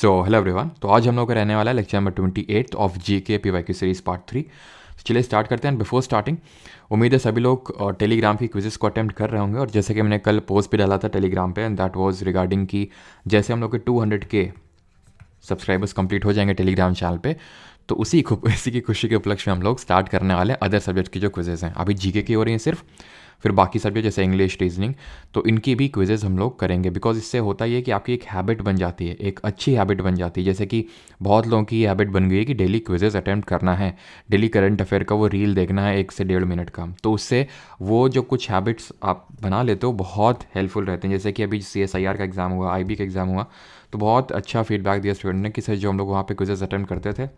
So hello everyone तो आज हम लोग का रहने वाला है lecture number twenty eight of G K P Y की सीरीज़ पार्ट थ्री तो चलिए स्टार्ट करते हैं बिफोर स्टार्टिंग उम्मीद है सभी लोग टेलीग्राम की क्विजेस को अटैम्प्ट कर रहे होंगे और जैसे कि मैंने कल पोस्ट भी डाला था टेलीग्राम पे एंड दैट वाज रिगार्डिंग की जैसे हम लोग के टू हंड्रेड के सब्सक्राइबर्स कंप्लीट हो जाएंगे टेलीग्राम चैनल पर तो उसी इसी की खुशी के उपलक्ष्य में हम लोग स्टार्ट करने वाले अदर सब्जेक्ट की जो क्विजेज हैं अभी के की हो रही हैं सिर्फ फिर बाकी सब्जेक्ट जैसे इंग्लिश रीजनिंग तो इनकी भी क्विजेज़ हम लोग करेंगे बिकॉज इससे होता ही है कि आपकी एक हैबिट बन जाती है एक अच्छी हैबिट बन जाती है जैसे कि बहुत लोगों की हैबिट बन गई है कि डेली क्विजेज़ अटैम्प्ट करना है डेली करंट अफेयर का वो रील देखना है एक से डेढ़ मिनट का तो उससे वो जो कुछ हैबिट्स आप बना लेते हो बहुत हेल्पफुल रहते हैं जैसे कि अभी सी एस आई आर का एग्ज़ाम हुआ आई बी का एग्ज़ाम हुआ तो बहुत अच्छा फीडबैक दिया स्टूडेंट ने कि सर जो हम लोग वहाँ पे क्विजेज अटैम्प्ट करते थे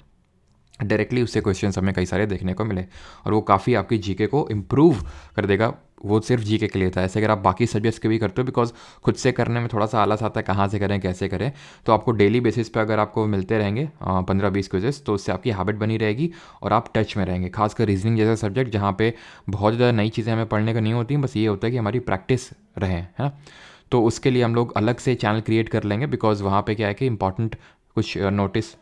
डायरेक्टली उससे क्वेश्चन हमें कई सारे देखने को मिले और वो काफ़ी आपकी जीके को इम्प्रूव कर देगा वो सिर्फ जी के लिए था ऐसे अगर आप बाकी सब्जेक्ट्स के भी करते हो बिकॉज खुद से करने में थोड़ा सा आलस आता है कहाँ से करें कैसे करें तो आपको डेली बेसिस पे अगर आपको मिलते रहेंगे पंद्रह बीस क्विजेस तो उससे आपकी हैबिट बनी रहेगी और आप टच में रहेंगे खासकर रीजनिंग जैसा सब्जेक्ट जहाँ पे बहुत ज़्यादा नई चीज़ें हमें पढ़ने को नहीं होती बस ये होता है कि हमारी प्रैक्टिस रहे है ना तो उसके लिए हम लोग अलग से चैनल क्रिएट कर लेंगे बिकॉज वहाँ पर क्या है कि इंपॉर्टेंट कुछ नोटिस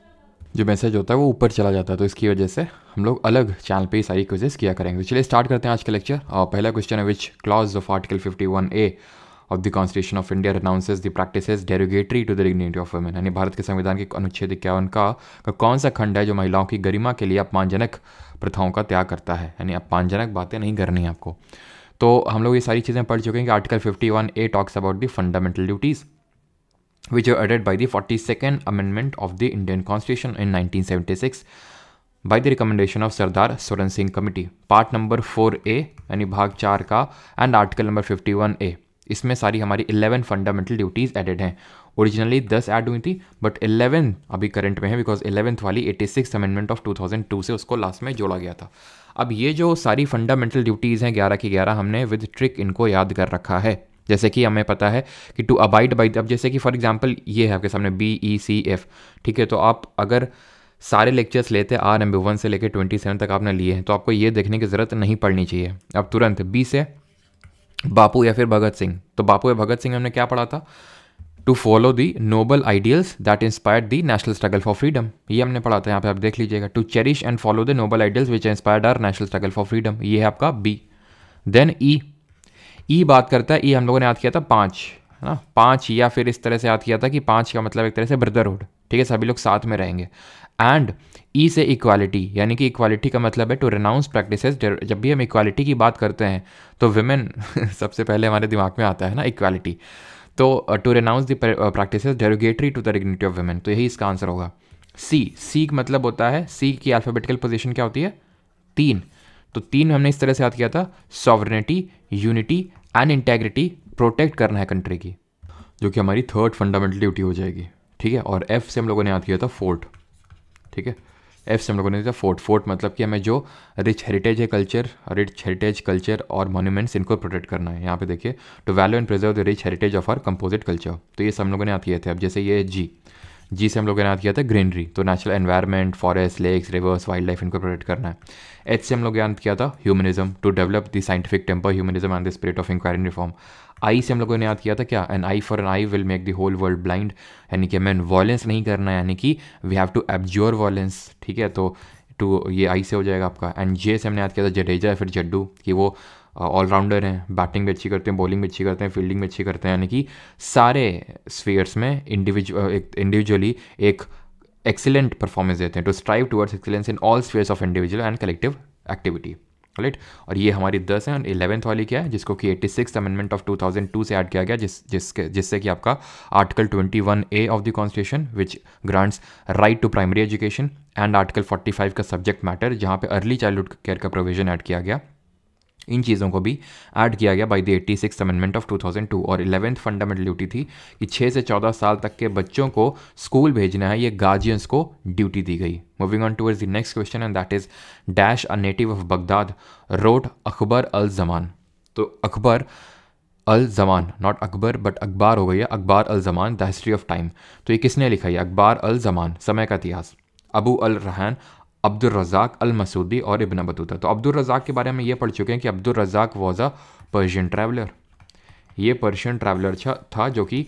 जो मैसेज होता है वो ऊपर चला जाता है तो इसकी वजह से हम लोग अलग चैनल पे सारी क्विजेस किया करेंगे तो चलिए स्टार्ट करते हैं आज के लेक्चर और पहला क्वेश्चन है which clause of article fifty one A of the constitution of India announces the practice derogatory to the dignity of women यानी भारत के संविधान के अनुच्छेद इक्यावन का, का कौन सा खंड है जो महिलाओं की गरिमा के लिए अपमानजनक प्रथाओं का त्याग करता है यानी अपमानजनक बातें नहीं करनी है आपको तो हम लोग ये सारी चीज़ें पढ़ चुके हैं कि article fifty one A talks about the fundamental duties which added by the forty second amendment of the Indian constitution in nineteen seventy six the recommendation of Sardar Sardar Singh committee part number four A यानी भाग चार का and article number fifty one A इसमें सारी हमारी eleven fundamental duties added हैं originally दस add हुई थी बट इलेवन अभी करंट में है बिकॉज इलेवंथ वाली eighty six amendment of two thousand two से उसको लास्ट में जोड़ा गया था अब ये जो सारी फंडामेंटल ड्यूटीज़ हैं ग्यारह की ग्यारह हमने विद ट्रिक इनको याद कर रखा है जैसे कि हमें पता है कि टू अबाइड बाई अब जैसे कि फॉर एग्जाम्पल ये है आपके सामने बी ई सी एफ ठीक है तो आप अगर सारे लेक्चर्स लेते हैं आर एम वन से लेकर ट्वेंटी सेवन तक आपने लिए हैं तो आपको ये देखने की ज़रूरत नहीं पड़नी चाहिए अब तुरंत बी से बापू या फिर भगत सिंह तो बापू या भगत सिंह हमने क्या पढ़ा था to follow the noble ideals that inspired the national struggle for freedom ये हमने पढ़ा था यहाँ पे आप देख लीजिएगा to cherish and follow the noble ideals which inspired our national struggle for freedom ये है आपका बी देन ई ई बात करता है ई e हम लोगों ने याद किया था पाँच है ना पाँच या फिर इस तरह से याद किया था कि पाँच का मतलब एक तरह से ब्रदरहुड ठीक है सभी लोग साथ में रहेंगे एंड ई e से इक्वालिटी यानी कि इक्वालिटी का मतलब है टू रेनाउंस प्रैक्टिस जब भी हम इक्वालिटी की बात करते हैं तो वुमेन सबसे पहले हमारे दिमाग में आता है ना इक्वालिटी तो to renounce the practice derogatory to the dignity of women तो यही इसका आंसर होगा सी सी मतलब होता है सी की अल्फ़ाबेटिकल पोजिशन क्या होती है तीन तो तीन हमने इस तरह से याद किया था sovereignty unity and integrity protect करना है कंट्री की जो कि हमारी थर्ड फंडामेंटल ड्यूटी हो जाएगी ठीक है और एफ से हम लोगों ने याद किया था फोर्थ ठीक है एफ से हम लोगों ने देखा फोर्ट फोर्ट मतलब कि हमें जो रिच हेरिटेज है कल्चर रिच हेरिटेज कल्चर और मोन्यूमेंट्स इनको प्रोटेक्ट करना है यहाँ पे देखिए to value and preserve the rich heritage of our composite culture तो ये सब लोगों ने याद किए थे अब जैसे ये जी जी से हम लोगों ने याद किया था ग्रीनरी तो natural environment forest lakes rivers wildlife इनको प्रोटेक्ट करना है एच से हम लोग याद किया था humanism to develop the scientific temper humanism and the spirit of inquiry reform I से हम लोगों ने याद किया था क्या an eye for an eye will make the whole world blind यानी कि हमें वॉयलेंस नहीं करना है यानी कि we have to abjure violence ठीक है तो टू ये आई से हो जाएगा आपका एंड जे से हमने याद किया था जडेजा फिर जड्डू कि वो ऑलराउंडर हैं बैटिंग भी अच्छी करते हैं बॉलिंग भी अच्छी करते हैं फील्डिंग भी अच्छी करते हैं यानी कि सारे स्फीयर्स में इंडिविजुअल इंडिविजुअली एक एक्सेलेंट परफॉर्मेंस देते हैं to strive towards excellence in all spheres of individual and collective activity right और ये हमारी दस है इलेवंथ वाली क्या है जिसको कि eighty six amendment of two thousand two से ऐड किया गया जिस जिसके जिससे कि आपका article twenty one A of the constitution which grants right to primary education and article forty five का सब्जेक्ट मैटर जहाँ पे अर्ली चाइल्डहुड केयर का प्रोविजन ऐड किया गया इन चीज़ों को भी ऐड किया गया by the eighty six amendment of 2002 और इलेवेंथ फंडामेंटल ड्यूटी थी कि 6 से 14 साल तक के बच्चों को स्कूल भेजना है ये गार्जियंस को ड्यूटी दी गई moving on toward the next question and that is dash a native of Baghdad wrote Akhbar al Zaman तो Akhbar al Zaman not Akbar but Akhbar हो है Akhbar al Zaman the history of time तो ये किसने लिखा है Akhbar al Zaman समय का इतिहास अबू अल रहान अब्दुलरजाक अलमसूदी और इब्न बतूता तो अब्दुलरजाक के बारे में ये पढ़ चुके हैं कि Abdul Razzaq was a Persian traveller ये पर्शियन ट्रैवलर था जो कि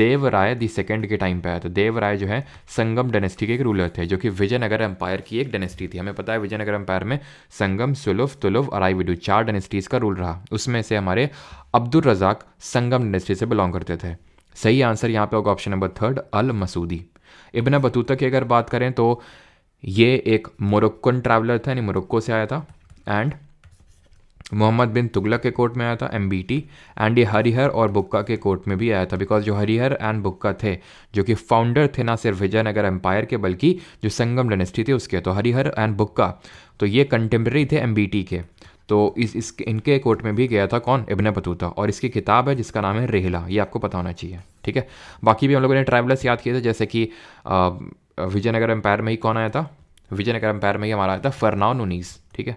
देव राय दी सेकेंड के टाइम पे आया था राय जो है संगम डेनेस्टी के एक रूलर थे जो कि विजयनगर एम्पायर की एक डेनेस्टी थी हमें पता है विजयनगर एम्पायर में संगम सुलुफ तुलुफ और आई विडू चार डेनेस्टीज का रूल रहा उसमें से हमारे अब्दुल रजाक संगम डेनेस्टी से बिलोंग करते थे सही आंसर यहाँ पे होगा option number third al Masudi Ibn Battuta की अगर बात करें तो ये एक मोरक्कन ट्रैवलर था यानी मोरक्को से आया था एंड मोहम्मद बिन तुगलक के कोर्ट में आया था एम एंड ये हरिहर और बुक्का के कोर्ट में भी आया था बिकॉज जो हरिहर एंड बुक्का थे जो कि फाउंडर थे ना सिर्फ विजयनगर एम्पायर के बल्कि जो संगम डनेस्टी थे उसके तो हरिहर एंड बुक्का तो ये कंटेम्प्रेरी थे एम के तो इस, इस इनके कोर्ट में भी गया था कौन इबन बतूता और इसकी किताब है जिसका नाम है रेहला ये आपको पता होना चाहिए ठीक है बाकी भी हम लोगों ने ट्रैवलर्स याद किए थे जैसे कि विजयनगर एम्पायर में ही कौन आया था विजयनगर एम्पायर में ही हमारा आया था फरनान उन्नीस ठीक है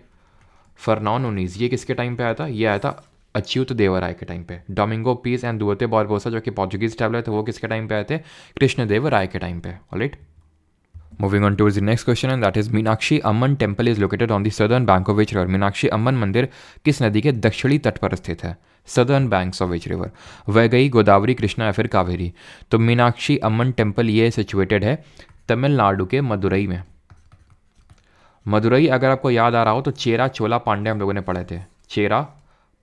फरनान उन्नीस ये किसके टाइम पे आया था ये आया था अच्युत देवराय के टाइम पे डोमिंगो पीस एंड दुअते बॉर्बोसा जो कि पॉर्चुगीज टैबलेट थे वो किसके टाइम पे आए थे कृष्णदेव राय के टाइम पे alright moving on towards next question question, and that is Meenakshi Amman Temple is located on the southern bank of which river? Meenakshi मंदिर किस नदी के दक्षिणी तट पर स्थित है southern bank of which river वह गई गोदावरी कृष्णा या फिर कावेरी तो मीनाक्षी अमन टेम्पल ये सिचुएटेड है तमिलनाडु के मदुरई में मदुरई अगर आपको याद आ रहा हो तो चेरा चोला पांड्या हम लोगों ने पढ़े थे चेरा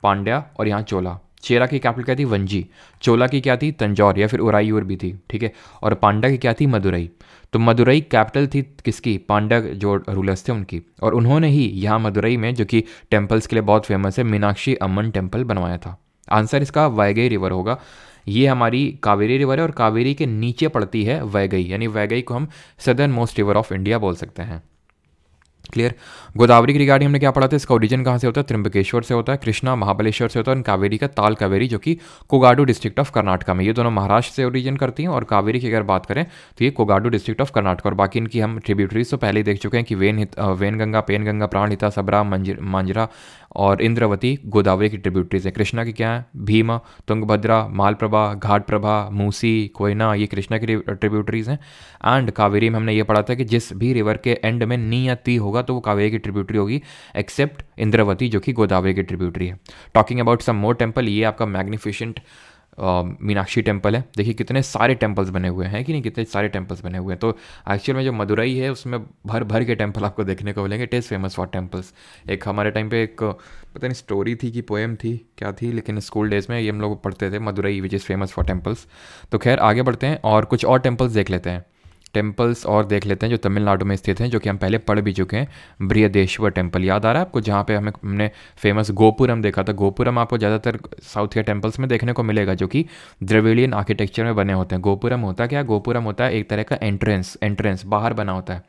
पांड्या और यहाँ चोला चेरा की कैपिटल क्या थी वंजी चोला की क्या थी तंजौर या फिर उराईयूर भी थी ठीक है और पांड्या की क्या थी मदुरई तो मदुरई कैपिटल थी किसकी पांड्या जो रूलर्स थे उनकी और उन्होंने ही यहाँ मदुरई में जो कि टेम्पल्स के लिए बहुत फेमस है मीनाक्षी अमन टेम्पल बनवाया था आंसर इसका वाइगे रिवर होगा ये हमारी कावेरी रिवर है और कावेरी के नीचे पड़ती है वैगई यानी वैगई को हम southernmost river of India बोल सकते हैं क्लियर गोदावरी की रिगार्डिंग हमने क्या पढ़ा था इसका ओरिजिन कहाँ से होता है त्रिम्बकेश्वर से होता है कृष्णा महाबलेश्वर से होता है और कावेरी का ताल कावेरी जो कि कोगाडू डिस्ट्रिक्ट ऑफ कर्नाटका में ये दोनों महाराष्ट्र से ओरिजिन करती हैं और कावेरी की अगर बात करें तो ये कोगाडू डिस्ट्रिक्ट ऑफ कर्नाटका और बाकी इनकी हम ट्रिब्यूटरीज तो पहले देख चुके हैं कि Wain Wainganga Wainganga Penganga Pranhita सबरा मांजरा और इंद्रवती गोदावरी की ट्रिब्यूटरीज है कृष्णा की क्या है भीमा तुंगभद्रा मालप्रभा घाट प्रभा मूसी कोयना ये कृष्णा की ट्रिब्यूटरीज हैं एंड कावेरी में हमने ये पढ़ा था कि जिस भी रिवर के एंड में नी या ती होगा तो वो कावेरी की ट्रिब्यूटरी होगी एक्सेप्ट इंद्रवती जो कि गोदावरी की ट्रिब्यूटरी है talking about some more temple ये आपका मैग्निफिशेंट मीनाक्षी टेम्पल है देखिए कितने सारे टेम्पल्स बने हुए हैं कि नहीं कितने सारे टेम्पल्स बने हुए हैं तो एक्चुअल में जो मदुरई है उसमें भर भर के टेम्पल आपको देखने को मिलेंगे it is famous for temples एक हमारे टाइम पे एक पता नहीं स्टोरी थी कि पोएम थी क्या थी लेकिन स्कूल डेज में ये हम लोग पढ़ते थे Madurai which is famous for temples तो खैर आगे बढ़ते हैं और कुछ और टेम्पल्स देख लेते हैं टेम्पल्स और देख लेते हैं जो तमिलनाडु में स्थित हैं जो कि हम पहले पढ़ भी चुके हैं ब्रियदेश्वर टेम्पल याद आ रहा है आपको जहाँ पे हमें हमने फेमस गोपुरम देखा था गोपुरम आपको ज़्यादातर साउथ के टेम्पल्स में देखने को मिलेगा जो कि द्रविडियन आर्किटेक्चर में बने होते हैं गोपुरम होता क्या गोपुरम होता है एक तरह का एंट्रेंस एंट्रेंस बाहर बना होता है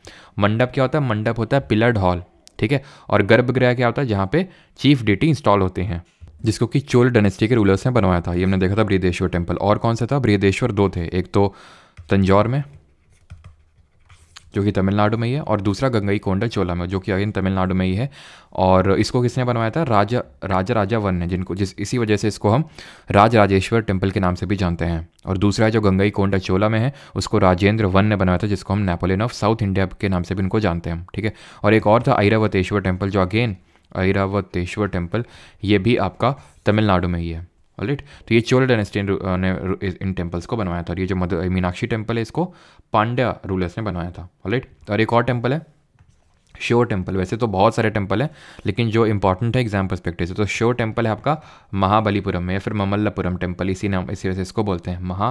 मंडप क्या होता है मंडप होता है पिलर्ड हॉल ठीक है और गर्भगृह क्या होता है जहाँ पे चीफ डिटी इंस्टॉल होते हैं जिसको कि चोल डेनेस्टी के रूलर्स ने बनवाया था ये हमने देखा था बृहदेश्वर टेम्पल और कौन सा था बृहदेश्वर दो थे एक तो तंजौर में जो कि तमिलनाडु में ही है और दूसरा गंगई कोंडा चोला में जो कि अगेन तमिलनाडु में ही है और इसको किसने बनवाया था राजा राजा राजा वन ने जिनको जिस इसी वजह से इसको हम राज राजेश्वर टेम्पल के नाम से भी जानते हैं और दूसरा है जो गंगई कोंडा चोला में है उसको राजेंद्र वन ने बनवाया था जिसको हम नेपोलियन ऑफ साउथ इंडिया के नाम से भी इनको जानते हैं ठीक है और एक और था ऐरावतेश्वर टेम्पल जो अगेन ऐरावतेश्वर टेम्पल ये भी आपका तमिलनाडु में ही है राइट तो ये चोल डायनेस्टी uh, ने इन uh, टेम्पल्स को बनवाया था और ये जो मद uh, मीनाक्षी टेम्पल है इसको पांड्या रूलर्स ने बनवाया था राइट तो और एक और टेम्पल है श्योर टेम्पल वैसे तो बहुत सारे टेम्पल हैं लेकिन जो इंपॉर्टेंट है एग्जाम परस्पेक्टिव से तो श्योर टेम्पल है आपका महाबलीपुरम में या फिर ममल्लापुरम टेम्पल इसी नाम इसी वजह से इसको बोलते हैं महा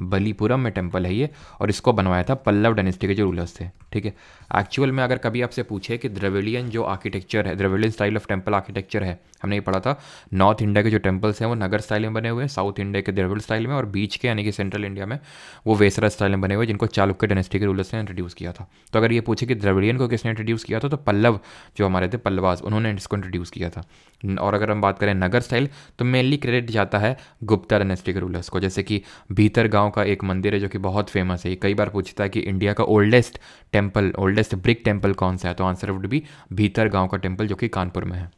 बलीपुरम में टेम्पल है ये और इसको बनवाया था पल्लव डेनेस्टी के जो रूलर्स थे ठीक है एक्चुअल में अगर कभी आपसे पूछे कि द्रविलियन जो आर्किटेक्चर है Dravidian style of temple architecture है हमने ये पढ़ा था नॉर्थ इंडिया के जो टेम्पल्स हैं वो नगर स्टाइल में बने हुए हैं साउथ इंडिया के द्रविड स्टाइल में और बीच के यानी कि सेंट्रल इंडिया में वो वेसरा स्टाइल में बने हुए जिनको चालुक्य डेनेस्टी के रूलर्स ने इंट्रोड्यूस किया था तो अगर ये पूछे कि द्रविलियन को किसने इंट्रोड्यूस किया था तो पल्लव जो हमारे थे पल्लवाज उन्होंने इसको इंट्रोड्यूस किया था और अगर हम बात करें नगर स्टाइल तो मेनली क्रेडिट जाता है गुप्ता डायनेस्टी के रूलर्स को जैसे कि भीतर गांव का एक मंदिर है जो कि बहुत फेमस है कई बार पूछता है कि इंडिया का oldest temple oldest brick temple कौन सा है तो आंसर वुड भी भीतर गाँव का टेम्पल जो कि कानपुर में है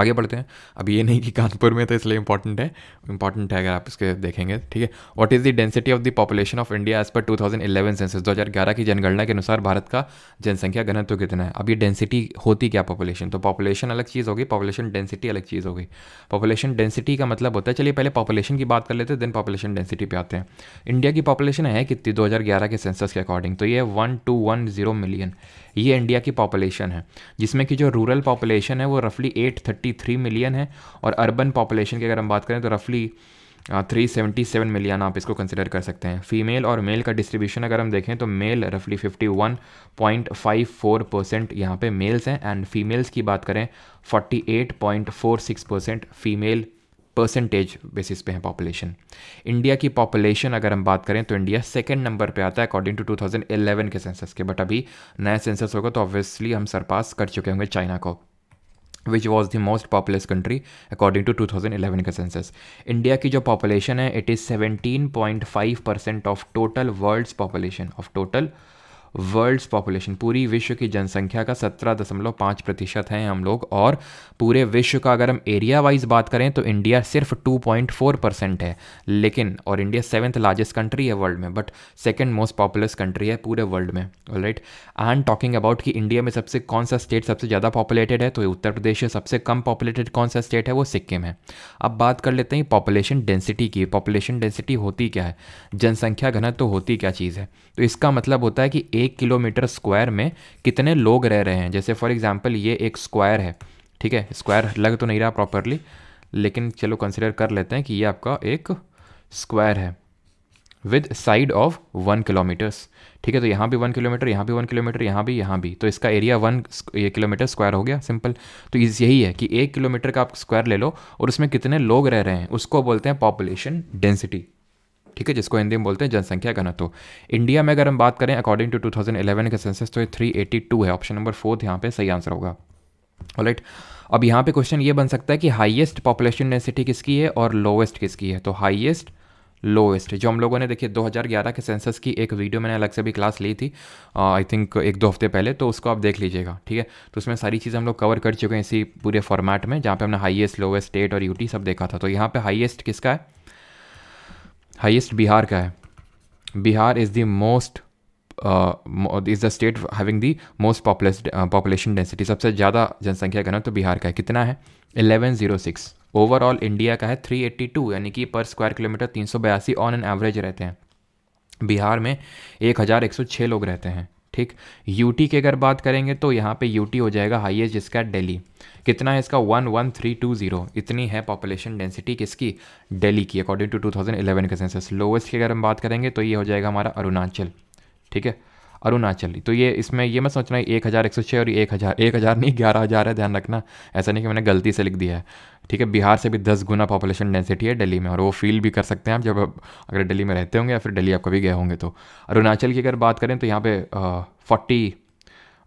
आगे बढ़ते हैं अब ये नहीं कि कानपुर में तो इसलिए इंपॉर्टेंट है इंपॉर्टेंट है अगर आप इसके देखेंगे ठीक है what is the density of the population of India as per 2011 census 2011 की जनगणना के अनुसार भारत का जनसंख्या घनत्व तो कितना है अब ये डेंसिटी होती क्या पॉपुलेशन तो पॉपुलेशन अलग चीज़ होगी पॉपुलेशन डेंसिटी अलग चीज़ होगी पॉपुलेशन डेंसिटी का मतलब होता है चलिए पहले पॉपुलेशन की बात कर लेते हैं देन पॉपुलेशन डेंसिटी पे आते हैं इंडिया की पॉपुलेशन है कितनी दो के सेंसस के अकॉर्डिंग तो ये one two one zero million ये इंडिया की पॉपुलेशन है जिसमें कि जो रूरल पॉपुलेशन है वो रफली एट थर्टी थ्री मिलियन है और अर्बन पॉपुलेशन की अगर हम बात करें तो रफली थ्री सेवेंटी सेवन मिलियन आप इसको कंसिडर कर सकते हैं फीमेल और मेल का डिस्ट्रीब्यूशन अगर हम देखें तो मेल रफली fifty one point five four percent यहाँ पर मेल्स हैं एंड फीमेल्स की बात करें forty eight point four six percent female percentage basis पे हैं पॉपुलेशन इंडिया की पॉपुलेशन अगर हम बात करें तो इंडिया सेकेंड नंबर पे आता है अकॉर्डिंग टू 2011 के सेंसस के बट अभी नया सेंसस होगा तो ऑब्वियसली हम सरपास कर चुके होंगे चाइना को which was the most populous country according to two thousand eleven का सेंसस इंडिया की जो पॉपुलेशन है it is seventeen point five percent of total world population of total world's population पूरी विश्व की जनसंख्या का सत्रह दशमलव पाँच प्रतिशत हैं हम लोग और पूरे विश्व का अगर हम एरिया वाइज बात करें तो इंडिया सिर्फ टू पॉइंट फोर परसेंट है लेकिन और इंडिया सेवन्थ लार्जेस्ट कंट्री है वर्ल्ड में but second most populous country है पूरे वर्ल्ड में right I am talking about कि इंडिया में सबसे कौन सा स्टेट सबसे ज़्यादा पॉपुलेटेड है तो उत्तर प्रदेश में सबसे कम पॉपुलेटेड कौन सा स्टेट है वो सिक्किम है अब बात कर लेते हैं पॉपुलेशन डेंसिटी की पॉपुलेशन डेंसिटी होती क्या है जनसंख्या घनत्व तो होती क्या चीज़ है तो इसका मतलब होता है कि एक किलोमीटर स्क्वायर में कितने लोग रह रहे हैं जैसे फॉर एग्जाम्पल ये एक स्क्वायर है ठीक है स्क्वायर लग तो नहीं रहा प्रॉपरली लेकिन चलो कंसिडर कर लेते हैं कि ये आपका एक स्क्वायर है with side of one kilometers ठीक है तो यहाँ भी वन किलोमीटर यहाँ भी वन किलोमीटर यहाँ भी यहाँ भी तो इसका एरिया वन ये किलोमीटर स्क्वायर हो गया सिंपल तो इस यही है कि एक किलोमीटर का आप स्क्वायर ले लो और उसमें कितने लोग रह रहे हैं उसको बोलते हैं पॉपुलेशन डेंसिटी ठीक है जिसको हिंदी में बोलते हैं जनसंख्या घनत्व इंडिया में अगर हम बात करें अकॉर्डिंग टू 2011 के सेंसस तो ये 382 है ऑप्शन नंबर फोर्थ यहाँ पे सही आंसर होगा राइट अब यहाँ पे क्वेश्चन ये बन सकता है कि हाईएस्ट पॉपुलेशन डेंसिटी किसकी है और लोएस्ट किसकी है तो हाईएस्ट लोएस्ट जो हम लोगों ने देखिए 2011 के सेंसस की एक वीडियो मैंने अलग से भी क्लास ली थी आई uh, थिंक एक दो हफ्ते पहले तो उसको आप देख लीजिएगा ठीक है तो उसमें सारी चीज़ें हम लोग कवर कर चुके हैं इसी पूरे फॉर्मेट में जहाँ पे हमने हाईएस्ट लोएस्ट स्टेट और यूटी सब देखा था तो यहाँ पे हाईएस्ट किसका है हाईएस्ट बिहार का है Bihar is the most is the state having the most populous population density सबसे ज़्यादा जनसंख्या का ना तो बिहार का है कितना है eleven zero six overall India का है थ्री एट्टी टू यानी कि पर स्क्वायर किलोमीटर तीन सौ बयासी ऑन एन एवरेज रहते हैं बिहार में एक हज़ार एक सौ छः लोग रहते हैं ठीक यूटी की अगर बात करेंगे तो यहाँ पे यूटी हो जाएगा हाईएस्ट जिसका दिल्ली कितना है इसका one one three two zero इतनी है पॉपुलेशन डेंसिटी किसकी दिल्ली की according to two thousand eleven के सेंसस लोवेस्ट की अगर हम बात करेंगे तो ये हो जाएगा हमारा अरुणाचल ठीक है अरुणाचली तो ये इसमें ये रहा सोचना एक हज़ार एक सौ छः और एक हज़ार एक हज़ार नहीं ग्यारह हज़ार है ध्यान रखना ऐसा नहीं कि मैंने गलती से लिख दिया है ठीक है बिहार से भी दस गुना पॉपुलेशन डेंसिटी है दिल्ली में और वो फील भी कर सकते हैं आप जब अगर दिल्ली में रहते होंगे या फिर दिल्ली आप कभी गए होंगे तो अरुणाचल की अगर बात करें तो यहाँ पर फोर्टी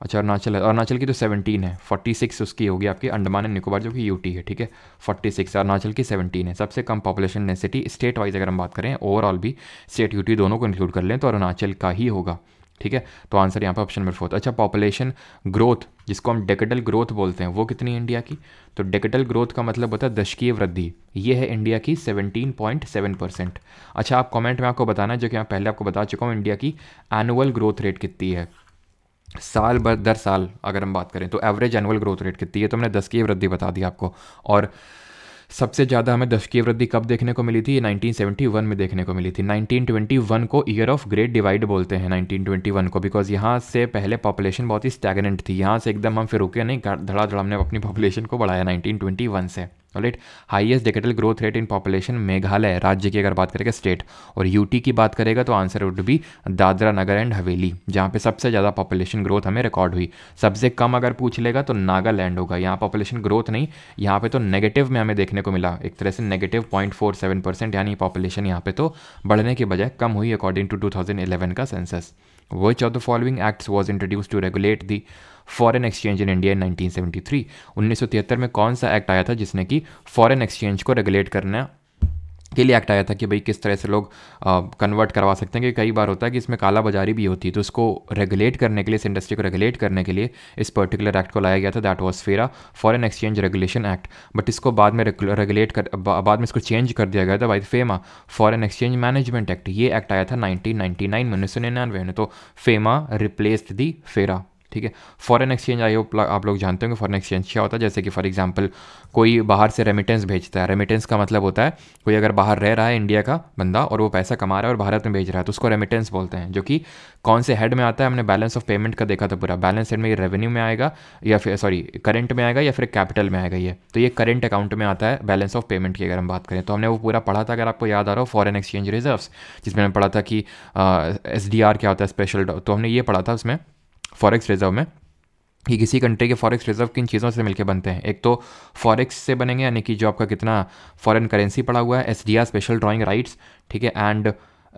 अच्छा अरुणाचल है अरुणाचल की तो सेवनटीन है फोर्टी सिक्स उसकी होगी आपकी अंडमान एंड निकोबार जो कि यूटी है ठीक है फोर्टी सिक्स अरुणाचल की सेवनटीन है सबसे कम पॉपुलेशन डेंसिटी स्टेट वाइज अगर हम बात करें ओवरऑल भी स्टेट यूटी दोनों को इंक्लूड कर लें तो अरुणाचल का ही होगा ठीक है तो आंसर यहाँ पर ऑप्शन नंबर फोर्थ अच्छा पॉपुलेशन ग्रोथ जिसको हम डेकेटल ग्रोथ बोलते हैं वो कितनी है इंडिया की तो डेकेटल ग्रोथ का मतलब होता है दशकीय वृद्धि ये है इंडिया की 17.7 परसेंट अच्छा आप कमेंट में आपको बताना जो कि मैं पहले आपको बता चुका हूँ इंडिया की एनुअल ग्रोथ रेट कितनी है साल बर दर साल अगर हम बात करें तो एवरेज एनुअल ग्रोथ रेट कितनी है तो हमने दस की वृद्धि बता दी आपको और सबसे ज़्यादा हमें दश की वृद्धि कब देखने को मिली थी ये 1971 में देखने को मिली थी 1921 को ईयर ऑफ ग्रेट डिवाइड बोलते हैं 1921 को बिकॉज यहाँ से पहले पॉपुलेशन बहुत ही स्टैगनेंट थी यहाँ से एकदम हम फिर रुके नहीं धड़ाधड़ हमने अपनी पॉपुलेशन को बढ़ाया 1921 से right highest decadal growth rate in population Meghalaya राज्य की अगर बात करेगा स्टेट और यूटी की बात करेगा तो answer would be Dadra Nagar and Haveli जहाँ पे सबसे ज़्यादा पॉपुलेशन ग्रोथ हमें रिकॉर्ड हुई सबसे कम अगर पूछ लेगा तो नागालैंड होगा यहाँ पॉपुलेशन ग्रोथ नहीं यहाँ पे तो नेगेटिव में हमें देखने को मिला एक तरह से negative point four seven percent यानी पॉपुलेशन यहाँ पे तो बढ़ने के बजाय कम हुई according to two thousand eleven का census which of the following acts was introduce to regulate the foreign exchange in India in 1973 1973 में कौन सा एक्ट आया था जिसने कि फॉरेन एक्सचेंज को रेगुलेट करना के लिए एक्ट आया था कि भाई किस तरह से लोग कन्वर्ट करवा सकते हैं कि कई बार होता है कि इसमें काला बाजारी भी होती है तो उसको रेगुलेट करने के लिए इस इंडस्ट्री को रेगुलेट करने के लिए इस पर्टिकुलर एक्ट को लाया गया था that was FERA foreign exchange regulation act but इसको बाद में रेगुलेट कर बाद में इसको चेंज कर दिया गया था by FEMA foreign exchange management act ये एक्ट आया था नाइनटीन नाइन्टी नाइन में उन्नीस सौ निन्यानवे तो फेमा रिप्लेस्ड दी फेरा ठीक है फॉरेन एक्सचेंज आई होप आप लोग जानते होंगे फॉरेन एक्सचेंज क्या होता है जैसे कि फॉर एग्जांपल कोई बाहर से रेमिटेंस भेजता है रेमिटेंस का मतलब होता है कोई अगर बाहर रह रहा है इंडिया का बंदा और वो पैसा कमा रहा है और भारत में भेज रहा है तो उसको रेमिटेंस बोलते हैं जो कि कौन से हेड में आता है हमने बैलेंस ऑफ पेमेंट का देखा था पूरा बैलेंस हेड में ये रेवेन्यू में आएगा या फिर सॉरी करेंट में आएगा या फिर कैपिटल में आएगा ये तो ये करेंट अकाउंट में आता है बैलेंस ऑफ पेमेंट की अगर हम बात करें तो हमने वो पूरा पढ़ा था अगर आपको याद आ रहा हो फॉरन एक्सचेंज रिजर्व जिसमें हमने पढ़ा था कि एस क्या होता है स्पेशल तो हमने ये पढ़ा था उसमें फॉरेक्स रिजर्व में कि किसी कंट्री के फॉरेक्स रिजर्व किन चीज़ों से मिलकर बनते हैं एक तो फॉरेक्स से बनेंगे यानी कि जो आपका कितना फॉरेन करेंसी पड़ा हुआ है एस स्पेशल ड्राइंग राइट्स ठीक है and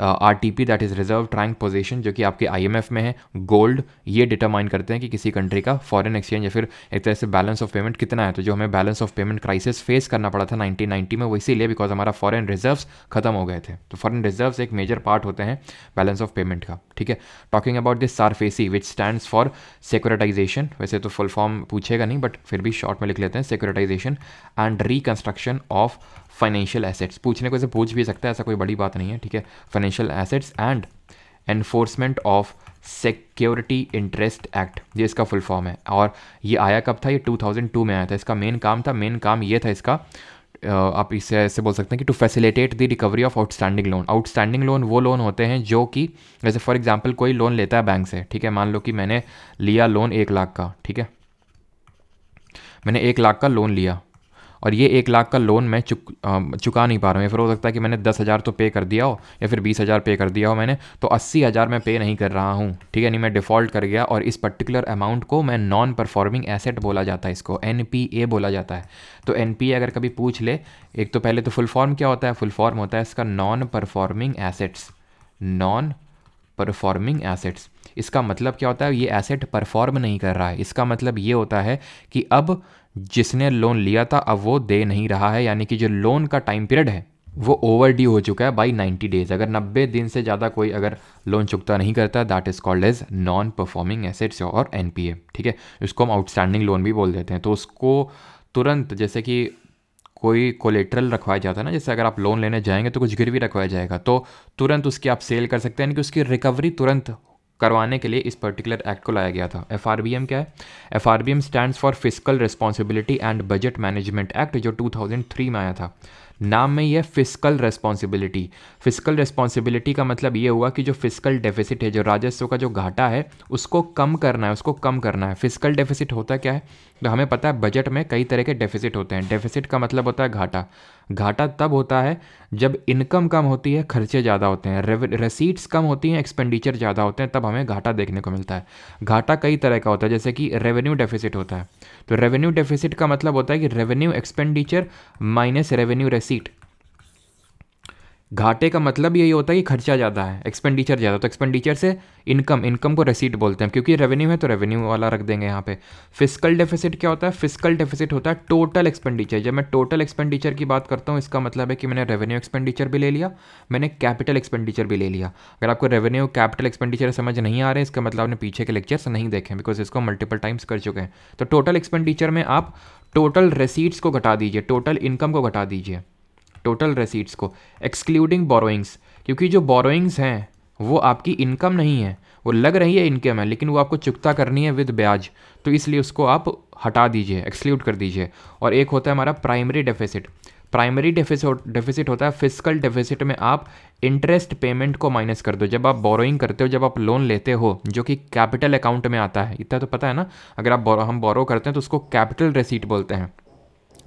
R T P that is reserve tranche position जो कि आपके आई एम एफ में है गोल्ड ये डिटरमाइन करते हैं कि किसी कंट्री का फॉरन एक्सचेंज या फिर एक तरह से बैलेंस ऑफ पेमेंट कितना है तो जो हमें balance of payment crisis face करना पड़ा था नाइनटीन नाइन्टी में वो इसीलिए बिकॉज हमारा फॉरन रिजर्व खत्म हो गए थे तो फॉरन रिजर्व्स एक मेजर पार्ट होते हैं बैलेंस ऑफ पेमेंट का ठीक है talking about this SARFAESI which stand for securitisation वैसे तो फुल फॉर्म पूछेगा नहीं बट फिर भी शॉर्ट में लिख लेते हैं securitisation and reconstruction of financial assets पूछने को ऐसे पूछ भी सकता है ऐसा कोई बड़ी बात नहीं है ठीक है financial assets and enforcement of security interest act ये इसका फुल फॉर्म है और ये आया कब था ये 2002 में आया था इसका मेन काम था मेन काम ये था इसका आप इसे ऐसे बोल सकते हैं कि to facilitate the recovery of outstanding loan outstanding loan वो लोन होते हैं जो कि जैसे फॉर एग्जाम्पल कोई लोन लेता है बैंक से ठीक है मान लो कि मैंने लिया लोन एक लाख का ठीक है मैंने एक लाख का लोन लिया और ये एक लाख का लोन मैं चुक चुका नहीं पा रहा हूँ या फिर हो सकता है कि मैंने दस हज़ार तो पे कर दिया हो या फिर बीस हज़ार पे कर दिया हो मैंने तो अस्सी हज़ार मैं पे नहीं कर रहा हूँ ठीक है नहीं मैं डिफ़ॉल्ट कर गया और इस पर्टिकुलर अमाउंट को मैं नॉन परफॉर्मिंग एसेट बोला जाता है इसको एन बोला जाता है तो एन अगर कभी पूछ ले एक तो पहले तो फुल फॉर्म क्या होता है फुल फॉर्म होता है इसका non performing assets non performing assets इसका मतलब क्या होता है ये एसेट परफॉर्म नहीं कर रहा है इसका मतलब ये होता है कि अब जिसने लोन लिया था अब वो दे नहीं रहा है यानी कि जो लोन का टाइम पीरियड है वो ओवर ड्यू हो चुका है बाई 90 डेज अगर 90 दिन से ज़्यादा कोई अगर लोन चुकता नहीं करता that is called as non performing assets और एन ठीक है इसको हम आउटस्टैंडिंग लोन भी बोल देते हैं तो उसको तुरंत जैसे कि कोई कोलेट्रल रखवाया जाता है ना जैसे अगर आप लोन लेने जाएंगे तो कुछ गिरवी रखवाया जाएगा तो तुरंत उसकी आप सेल कर सकते हैं यानी कि उसकी रिकवरी तुरंत करवाने के लिए इस पर्टिकुलर एक्ट को लाया गया था एफ क्या है F R B M stand for physical responsibility and budget management act जो 2003 में आया था नाम में यह फिजिकल रिस्पॉन्सिबिलिटी फिजिकल रिस्पॉन्सिबिलिटी का मतलब ये हुआ कि जो फिजिकल डेफिसिट है जो राजस्व का जो घाटा है उसको कम करना है उसको कम करना है फिजिकल डेफिसिट होता क्या है तो हमें पता है बजट में कई तरह के डेफिसिट होते हैं डेफिसिट का मतलब होता है घाटा घाटा तब होता है जब इनकम कम होती है खर्चे ज़्यादा होते हैं रसीट्स कम होती हैं एक्सपेंडिचर ज़्यादा होते हैं तब हमें घाटा देखने को मिलता है घाटा कई तरह का होता है जैसे कि रेवेन्यू डेफिसिट होता है तो रेवेन्यू डेफिसिट का मतलब होता है कि revenue expenditure minus revenue receipt घाटे का मतलब यही होता है कि खर्चा ज़्यादा है एक्सपेंडिचर ज़्यादा तो एक्सपेंडिचर से इनकम इनकम को रसीट बोलते हैं क्योंकि रेवेन्यू है तो रेवेन्यू वाला रख देंगे यहाँ पे फिस्कल डेफिसिट क्या होता है फिस्कल डेफिसिट होता है टोटल एक्सपेंडिचर जब मैं टोटल एक्सपेंडिचर की बात करता हूँ इसका मतलब है कि मैंने रेवेन्यू एक्सपेंडिचर भी ले लिया मैंने कैपिटल एक्सपेंडिचर भी ले लिया अगर आपको रेवेन्यू कैपिटल एक्सपेंडिचर समझ नहीं आ रहे इसका मतलब आपने पीछे के लेक्चर्स नहीं देखे बिकॉज इसको मल्टीपल टाइम्स कर चुके हैं तो टोटल एक्सपेंडिचर में आप टोटल रेसीट्स को घटा दीजिए टोटल इनकम को घटा दीजिए टोटल रसीट्स को एक्सक्लूडिंग बोरोइंग्स क्योंकि जो बोरोइंग्स हैं वो आपकी इनकम नहीं है वो लग रही है इनकम है लेकिन वो आपको चुकता करनी है विद ब्याज तो इसलिए उसको आप हटा दीजिए एक्सक्लूड कर दीजिए और एक होता है हमारा primary deficit primary deficit deficit होता है फिजिकल डेफिसिट में आप इंटरेस्ट पेमेंट को माइनस कर दो जब आप बोरोइंग करते हो जब आप लोन लेते हो जो कि कैपिटल अकाउंट में आता है इतना तो पता है ना अगर आप बोरो हम बोरो करते हैं तो उसको कैपिटल रिसीट बोलते हैं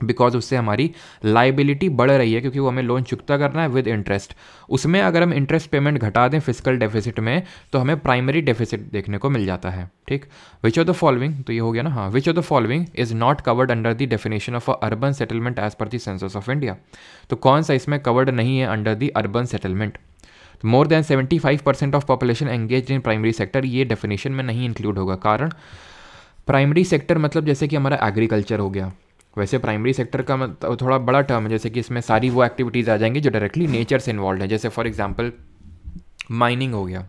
बिकॉज उससे हमारी लाइबिलिटी बढ़ रही है क्योंकि वो हमें लोन चुकता करना है विद इंटरेस्ट उसमें अगर हम इंटरेस्ट पेमेंट घटा दें फिजिकल डेफिसिट में तो हमें प्राइमरी डेफिसिट देखने को मिल जाता है ठीक विच ऑफ द फॉलोइंग तो ये हो गया ना हाँ which of the following is not covered under the definition of a urban settlement as per the census of India तो कौन सा इसमें कवर्ड नहीं है under the urban settlement more than seventy five percent of population engage in primary sector ये definition में नहीं include होगा कारण प्राइमरी सेक्टर मतलब जैसे कि हमारा एग्रीकल्चर हो गया वैसे प्राइमरी सेक्टर का मतलब थोड़ा बड़ा टर्म है जैसे कि इसमें सारी वो एक्टिविटीज़ आ जाएंगी जो डायरेक्टली नेचर से इन्वॉल्व है जैसे फॉर एग्जाम्पल माइनिंग हो गया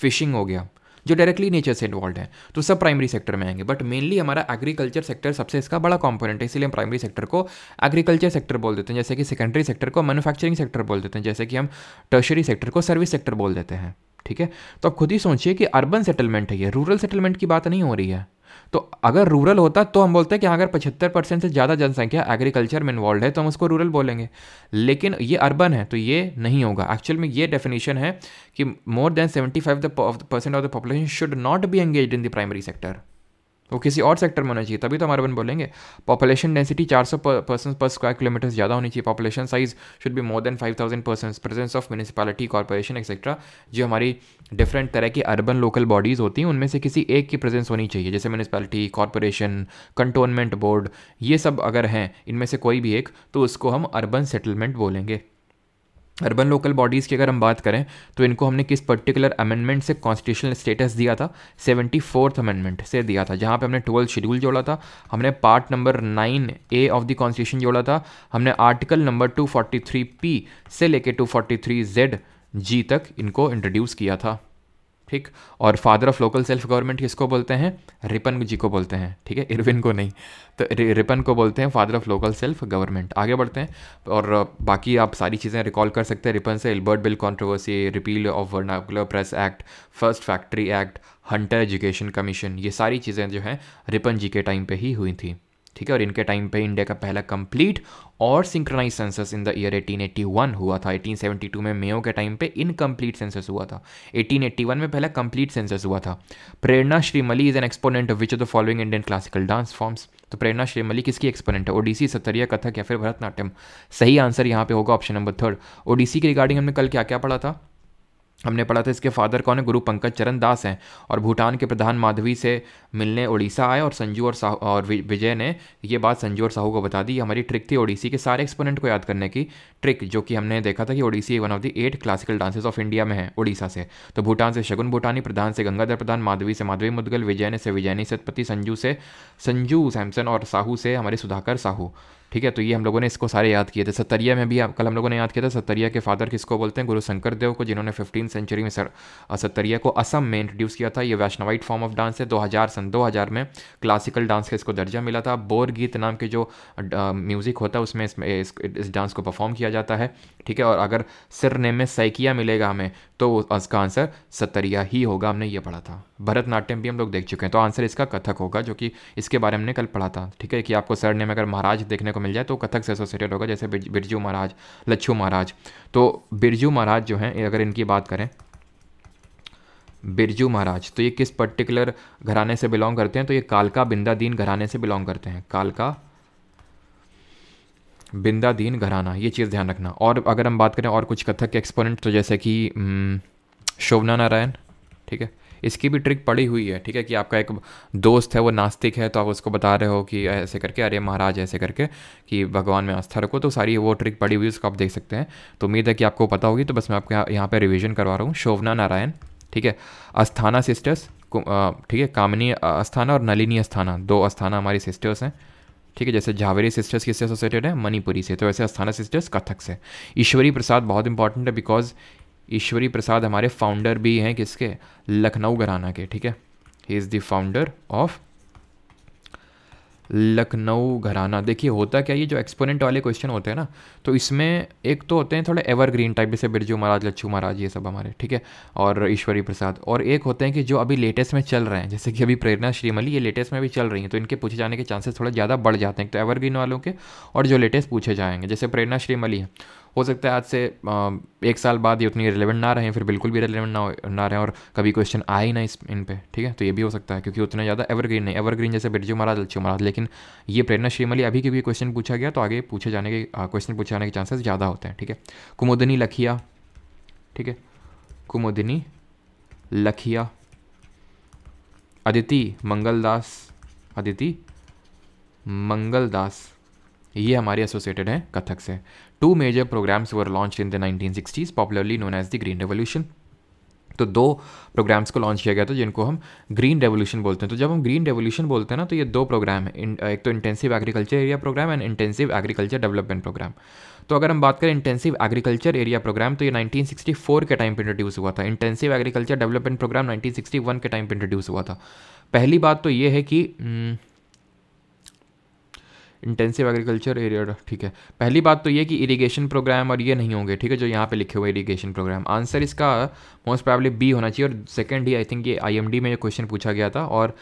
फिशिंग हो गया जो डायरेक्टली नेचर से इन्वॉल्व है तो सब प्राइमरी सेक्टर में आएंगे बट मेनली हमारा एग्रीकल्चर सेक्टर सबसे इसका बड़ा कॉम्पोनेंट है इसलिए हम प्राइमरी सेक्टर को एग्रीकल्चर सेक्टर बोल देते हैं जैसे कि सेकेंडरी सेक्टर को मैनुफैक्चरिंग सेक्टर बोल देते हैं जैसे कि हम टर्शरी सेक्टर को सर्विस सेक्टर बोल देते हैं ठीक है तो आप खुद ही सोचिए कि अर्बन सेटलमेंट है ये रूरल सेटलमेंट की बात नहीं हो रही है तो अगर रूरल होता तो हम बोलते हैं कि हाँ, अगर पचहत्तर परसेंट से ज़्यादा जनसंख्या एग्रीकल्चर में इन्वॉल्व है तो हम उसको रूरल बोलेंगे लेकिन ये अर्बन है तो ये नहीं होगा एक्चुअल में ये डेफिनेशन है कि more than seventy five percent of the population should not be engage in the primary sector वो किसी और सेक्टर में होना चाहिए तभी तो हम अर्बन बोलेंगे population density 400 person per square kilometre ज़्यादा होनी चाहिए population size should be more than 5000 person presence of municipality corporation etcetera जो हमारी डिफरेंट तरह की अर्बन लोकल बॉडीज़ होती हैं उनमें से किसी एक की प्रेजेंस होनी चाहिए जैसे म्यूनसिपालिटी कॉरपोरेशन कंटोनमेंट बोर्ड ये सब अगर हैं इनमें से कोई भी एक तो उसको हम अर्बन सेटलमेंट बोलेंगे अर्बन लोकल बॉडीज़ की अगर हम बात करें तो इनको हमने किस पर्टिकुलर अमेंडमेंट से कॉन्स्टिट्यूशनल स्टेटस दिया था सेवेंटी फोर्थ अमेंडमेंट से दिया था जहाँ पे हमने ट्वेल्थ शेड्यूल जोड़ा था हमने part number nine A of the constitution जोड़ा था हमने article number two forty three P से लेके two forty three Z G तक इनको इंट्रोड्यूस किया था ठीक और father of local self government किसको बोलते हैं रिपन जी को बोलते हैं ठीक है इरविन को नहीं तो रिपन को बोलते हैं father of local self government आगे बढ़ते हैं और बाकी आप सारी चीज़ें रिकॉल कर सकते हैं रिपन से Albert bill controversy repeal of vernacular press act first factory act Hunter education commission ये सारी चीज़ें जो हैं रिपन जी के टाइम पर ही हुई थी ठीक है और इनके टाइम पे इंडिया का पहला कंप्लीट और synchronise census in the year 1881 हुआ था 1872 में मेयो के टाइम पे इनकम्प्लीट सेंसस हुआ था 1881 में पहला कंप्लीट सेंसस हुआ था Prerna Shrimali is an exponent of which of the following Indian classical dance forms तो प्रेरणा श्रीमली किसकी एक्सपोनेंट है ओडिसी सतरिया कथक या फिर भरतनाट्यम सही आंसर यहाँ पे होगा ऑप्शन नंबर थर्ड ओडिसी के रिगार्डिंग हमने कल क्या क्या पढ़ा था हमने पढ़ा था इसके फादर कौन है गुरु पंकज चरण दास हैं और भूटान के प्रधान माधवी से मिलने उड़ीसा आए और संजू और साहू और विजय ने ये बात संजू और साहू को बता दी हमारी ट्रिक थी ओडिसी के सारे एक्सपोनेंट को याद करने की ट्रिक जो कि हमने देखा था कि Odissi one of the eight classical dances of India में है उड़ीसा से तो भूटान से शगुन भूटानी प्रधान से गंगाधर प्रधान माधवी से माधवी मुदगल विजय ने से विजयनी सतपति संजू से संजू सैमसन और साहू से हमारे सुधाकर साहू ठीक है तो ये हम लोगों ने इसको सारे याद किए थे सत्तरिया में भी कल हम लोगों ने याद किया था सत्तरिया के फादर किसको बोलते हैं गुरु शंकर देव को जिन्होंने फिफ्टीन सेंचुरी में सर सत्तरिया को असम में इंट्रोड्यूस किया था ये वैष्णवाइट फॉर्म ऑफ डांस है 2000 सन 2000 में क्लासिकल डांस का इसको दर्जा मिला था बोर गीत नाम के जो म्यूज़िक होता है उसमें इस, इस, इस डांस को परफॉर्म किया जाता है ठीक है और अगर सिर नेम में सैकिया मिलेगा हमें तो उसका आंसर सतरिया ही होगा हमने ये पढ़ा था भरतनाट्यम भी हम लोग देख चुके हैं तो आंसर इसका कथक होगा जो कि इसके बारे में कल पढ़ा था ठीक है कि आपको सर ने अगर महाराज देखने को मिल जाए तो कथक से एसोसिएटेड होगा जैसे बिरजू महाराज लच्छू महाराज तो बिरजू महाराज जो हैं अगर इनकी बात करें बिरजू महाराज तो ये किस पर्टिकुलर घराने से बिलोंग करते हैं तो ये कालका बिंदा दीन घराने से बिलोंग करते हैं कालका बिंदा दीन घराना ये चीज़ ध्यान रखना और अगर हम बात करें और कुछ कथक के एक्सपोनेंट तो जैसे कि हम्म, शोभना नारायण ठीक है इसकी भी ट्रिक पड़ी हुई है ठीक है कि आपका एक दोस्त है वो नास्तिक है तो आप उसको बता रहे हो कि ऐसे करके अरे महाराज ऐसे करके कि भगवान में आस्था रखो तो सारी वो ट्रिक पड़ी हुई उसको आप देख सकते हैं तो उम्मीद है कि आपको पता होगी तो बस मैं आपको यहाँ पर रिविजन करवा रहा हूँ शोभना नारायण ठीक है अस्थाना सिस्टर्स ठीक है कामनी अस्थाना और नलिनी अस्थाना दो अस्थाना हमारी सिस्टर्स हैं ठीक है जैसे झावेरी सिस्टर्स किससे एसोसिएटेड है मणिपुरी से तो वैसे अस्थाना सिस्टर्स कथक से ईश्वरी प्रसाद बहुत इंपॉर्टेंट है बिकॉज ईश्वरी प्रसाद हमारे फाउंडर भी हैं किसके लखनऊ घराना के ठीक है he is the founder of Lucknow gharana देखिए होता क्या ये जो एक्सपोनेंट वाले क्वेश्चन होते हैं ना तो इसमें एक तो होते हैं थोड़े एवरग्रीन टाइप जैसे बिरजू महाराज लच्छू महाराज ये सब हमारे ठीक है और ईश्वरी प्रसाद और एक होते हैं कि जो अभी लेटेस्ट में चल रहे हैं जैसे कि अभी प्रेरणा श्रीमली ये लेटेस्ट में भी चल रही हैं तो इनके पूछे जाने के चांसेस थोड़े ज़्यादा बढ़ जाते हैं तो एवरग्रीन वालों के और जो लेटेस्ट पूछे जाएंगे जैसे प्रेरणा श्रीमली है हो सकता है आज से एक साल बाद ये उतनी रिलेवेंट ना रहें फिर बिल्कुल भी रिलेवेंट ना ना रहें और कभी क्वेश्चन आए ही ना इस इन पर ठीक है तो ये भी हो सकता है क्योंकि उतना ज़्यादा एवरग्रीन नहीं एवरग्रीन जैसे बिरजू महाराज लच्छू महाराज लेकिन ये प्रेरणा श्रीमली अभी क्योंकि क्वेश्चन पूछा गया तो आगे पूछे जाने के क्वेश्चन पूछे जाने के चांसेस ज़्यादा होते हैं ठीक है कुमोदिनी लखिया ठीक है कुमोदिनी लखिया अदिति मंगलदास अदिति मंगलदास ये हमारे एसोसिएटेड हैं कथक से two major programmes were launch in the nineteen sixties popularly known as the green revolution तो दो प्रोग्राम्स को लॉन्च किया गया था जिनको हम ग्रीन रेवोल्यूशन बोलते हैं तो जब हम ग्रीन रेवोल्यूशन बोलते हैं ना तो ये दो प्रोग्राम है एक तो intensive agriculture area programme and intensive agriculture development programme तो अगर हम बात करें इंटेंसिव एग्रीकल्चर एरिया प्रोग्राम तो ये 1964 के टाइम पर इंट्रोड्यूस हुआ था इंटेंसिव एग्रीकल्चर डेवलपमेंट प्रोग्राम 1961 के टाइम पर इंट्रोड्यूस हुआ था पहली बात तो ये है कि हम्म, इंटेंसिव एग्रीकल्चर एरिया ठीक है पहली बात तो ये कि इरीगेशन प्रोग्राम और ये नहीं होंगे ठीक है जो यहाँ पे लिखे हुए इरीगेशन प्रोग्राम आंसर इसका मोस्ट प्रॉब्ली बी होना चाहिए और सेकेंड ही आई थिंक ये आईएमडी में ये क्वेश्चन पूछा गया था और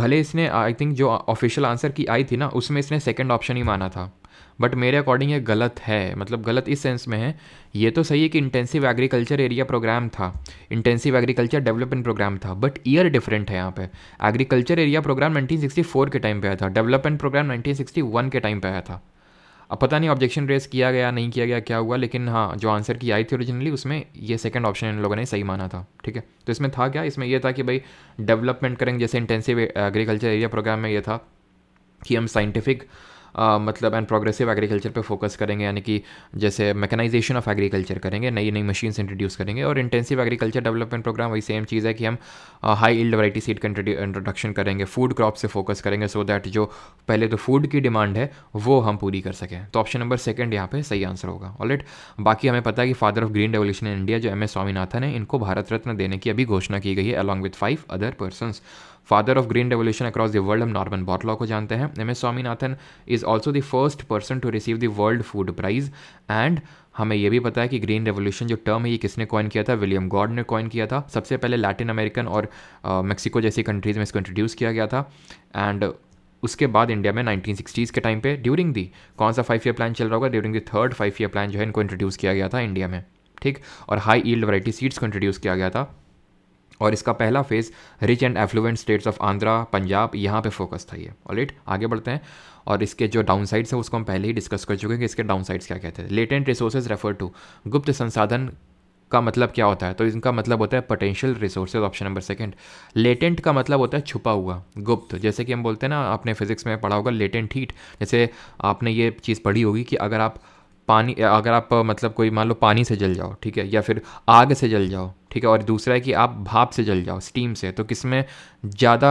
भले इसने आई थिंक जो ऑफिशियल आंसर की आई थी ना उसमें इसने सेकेंड ऑप्शन ही माना था बट मेरे अकॉर्डिंग ये गलत है मतलब गलत इस सेंस में है ये तो सही है कि इंटेंसिव एग्रीकल्चर एरिया प्रोग्राम था इंटेंसिव एग्रीकल्चर डेवलपमेंट प्रोग्राम था बट ईयर डिफरेंट है यहाँ पे एग्रीकल्चर एरिया प्रोग्राम 1964 के टाइम पे आया था डेवलपमेंट प्रोग्राम 1961 के टाइम पे आया था अब पता नहीं ऑब्जेक्शन रेस किया गया नहीं किया गया क्या हुआ लेकिन हाँ जो आंसर की आई थी ओरिजिनली उसमें ये सेकंड ऑप्शन इन लोगों ने सही माना था ठीक है तो इसमें था क्या इसमें यह था कि भाई डेवलपमेंट करेंगे जैसे इंटेंसिव एग्रीकल्चर एरिया प्रोग्राम में यह था कि हम साइंटिफिक आ, मतलब एंड प्रोग्रेसिव एग्रीकल्चर पे फोकस करेंगे यानी कि जैसे मैकेनाइजेशन ऑफ एग्रीकल्चर करेंगे नई नई मशीन्स इंट्रोड्यूस करेंगे और इंटेंसिव एग्रीकल्चर डेवलपमेंट प्रोग्राम वही सेम चीज़ है कि हम हाई इल्ड वराइटी सीड का इंट्रोडक्शन करेंगे फूड क्रॉप से फोकस करेंगे सो so दैट जो पहले तो फूड की डिमांड है वो हम पूरी कर सकें तो ऑप्शन नंबर सेकेंड यहाँ पे सही आंसर होगा ऑलरेड बाकी हमें पता है कि father of green revolution in India जो एम एस स्वामीनाथन है इनको भारत रत्न देने की अभी घोषणा की गई है along with five other persons father of green revolution across the world हम नॉर्मन बॉटलॉ को जानते हैं M S Swaminathan is also the first person to receive the world food prize and हमें यह भी पता है कि ग्रीन रेवोल्यूशन जो टर्म है ये किसने कॉइन किया था विलियम गॉड ने कॉइन किया था सबसे पहले लैटिन अमेरिकन और मैक्सिको जैसी कंट्रीज़ में इसको इंट्रोड्यूस किया गया था एंड उसके बाद इंडिया में सिक्सटीज़ के टाइम पे ड्यूरिंग दी कौन सा फाइव ईयर प्लान चल रहा होगा during the third five year plan जो है इनको इंट्रोड्यूस किया गया था इंडिया में ठीक और हाई ईल्ड वराइटी सीड्स को इंट्रोड्यूस किया गया था और इसका पहला phase rich and affluent states of Andhra Punjab यहाँ पे फोकस था ये ऑलराइट आगे बढ़ते हैं और इसके जो डाउन साइड्स हैं उसको हम पहले ही डिस्कस कर चुके हैं कि इसके डाउन साइड्स क्या कहते हैं लेटेंट रिसोर्सेज रेफर टू गुप्त संसाधन का मतलब क्या होता है तो इनका मतलब होता है potential resources option number second latent का मतलब होता है छुपा हुआ गुप्त जैसे कि हम बोलते हैं ना आपने फिजिक्स में पढ़ा होगा लेटेंट हीट जैसे आपने ये चीज़ पढ़ी होगी कि अगर आप पानी अगर आप मतलब कोई मान लो पानी से जल जाओ ठीक है या फिर आग से जल जाओ ठीक है और दूसरा है कि आप भाप से जल जाओ स्टीम से तो किस में ज़्यादा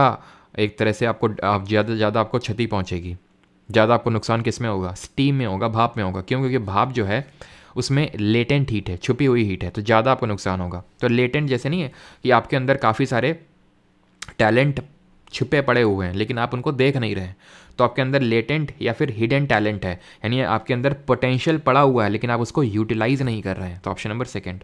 एक तरह से आपको आप ज़्यादा से ज़्यादा आपको क्षति पहुँचेगी ज़्यादा आपको नुकसान किस में होगा स्टीम में होगा भाप में होगा क्यों क्योंकि भाप जो है उसमें लेटेंट हीट है छुपी हुई हीट है तो ज़्यादा आपको नुकसान होगा तो लेटेंट जैसे नहीं है कि आपके अंदर काफ़ी सारे टैलेंट छुपे पड़े हुए हैं लेकिन आप उनको देख नहीं रहे तो आपके अंदर लेटेंट या फिर हिडन टैलेंट है यानी आपके अंदर पोटेंशियल पड़ा हुआ है लेकिन आप उसको यूटिलाइज नहीं कर रहे हैं तो option number second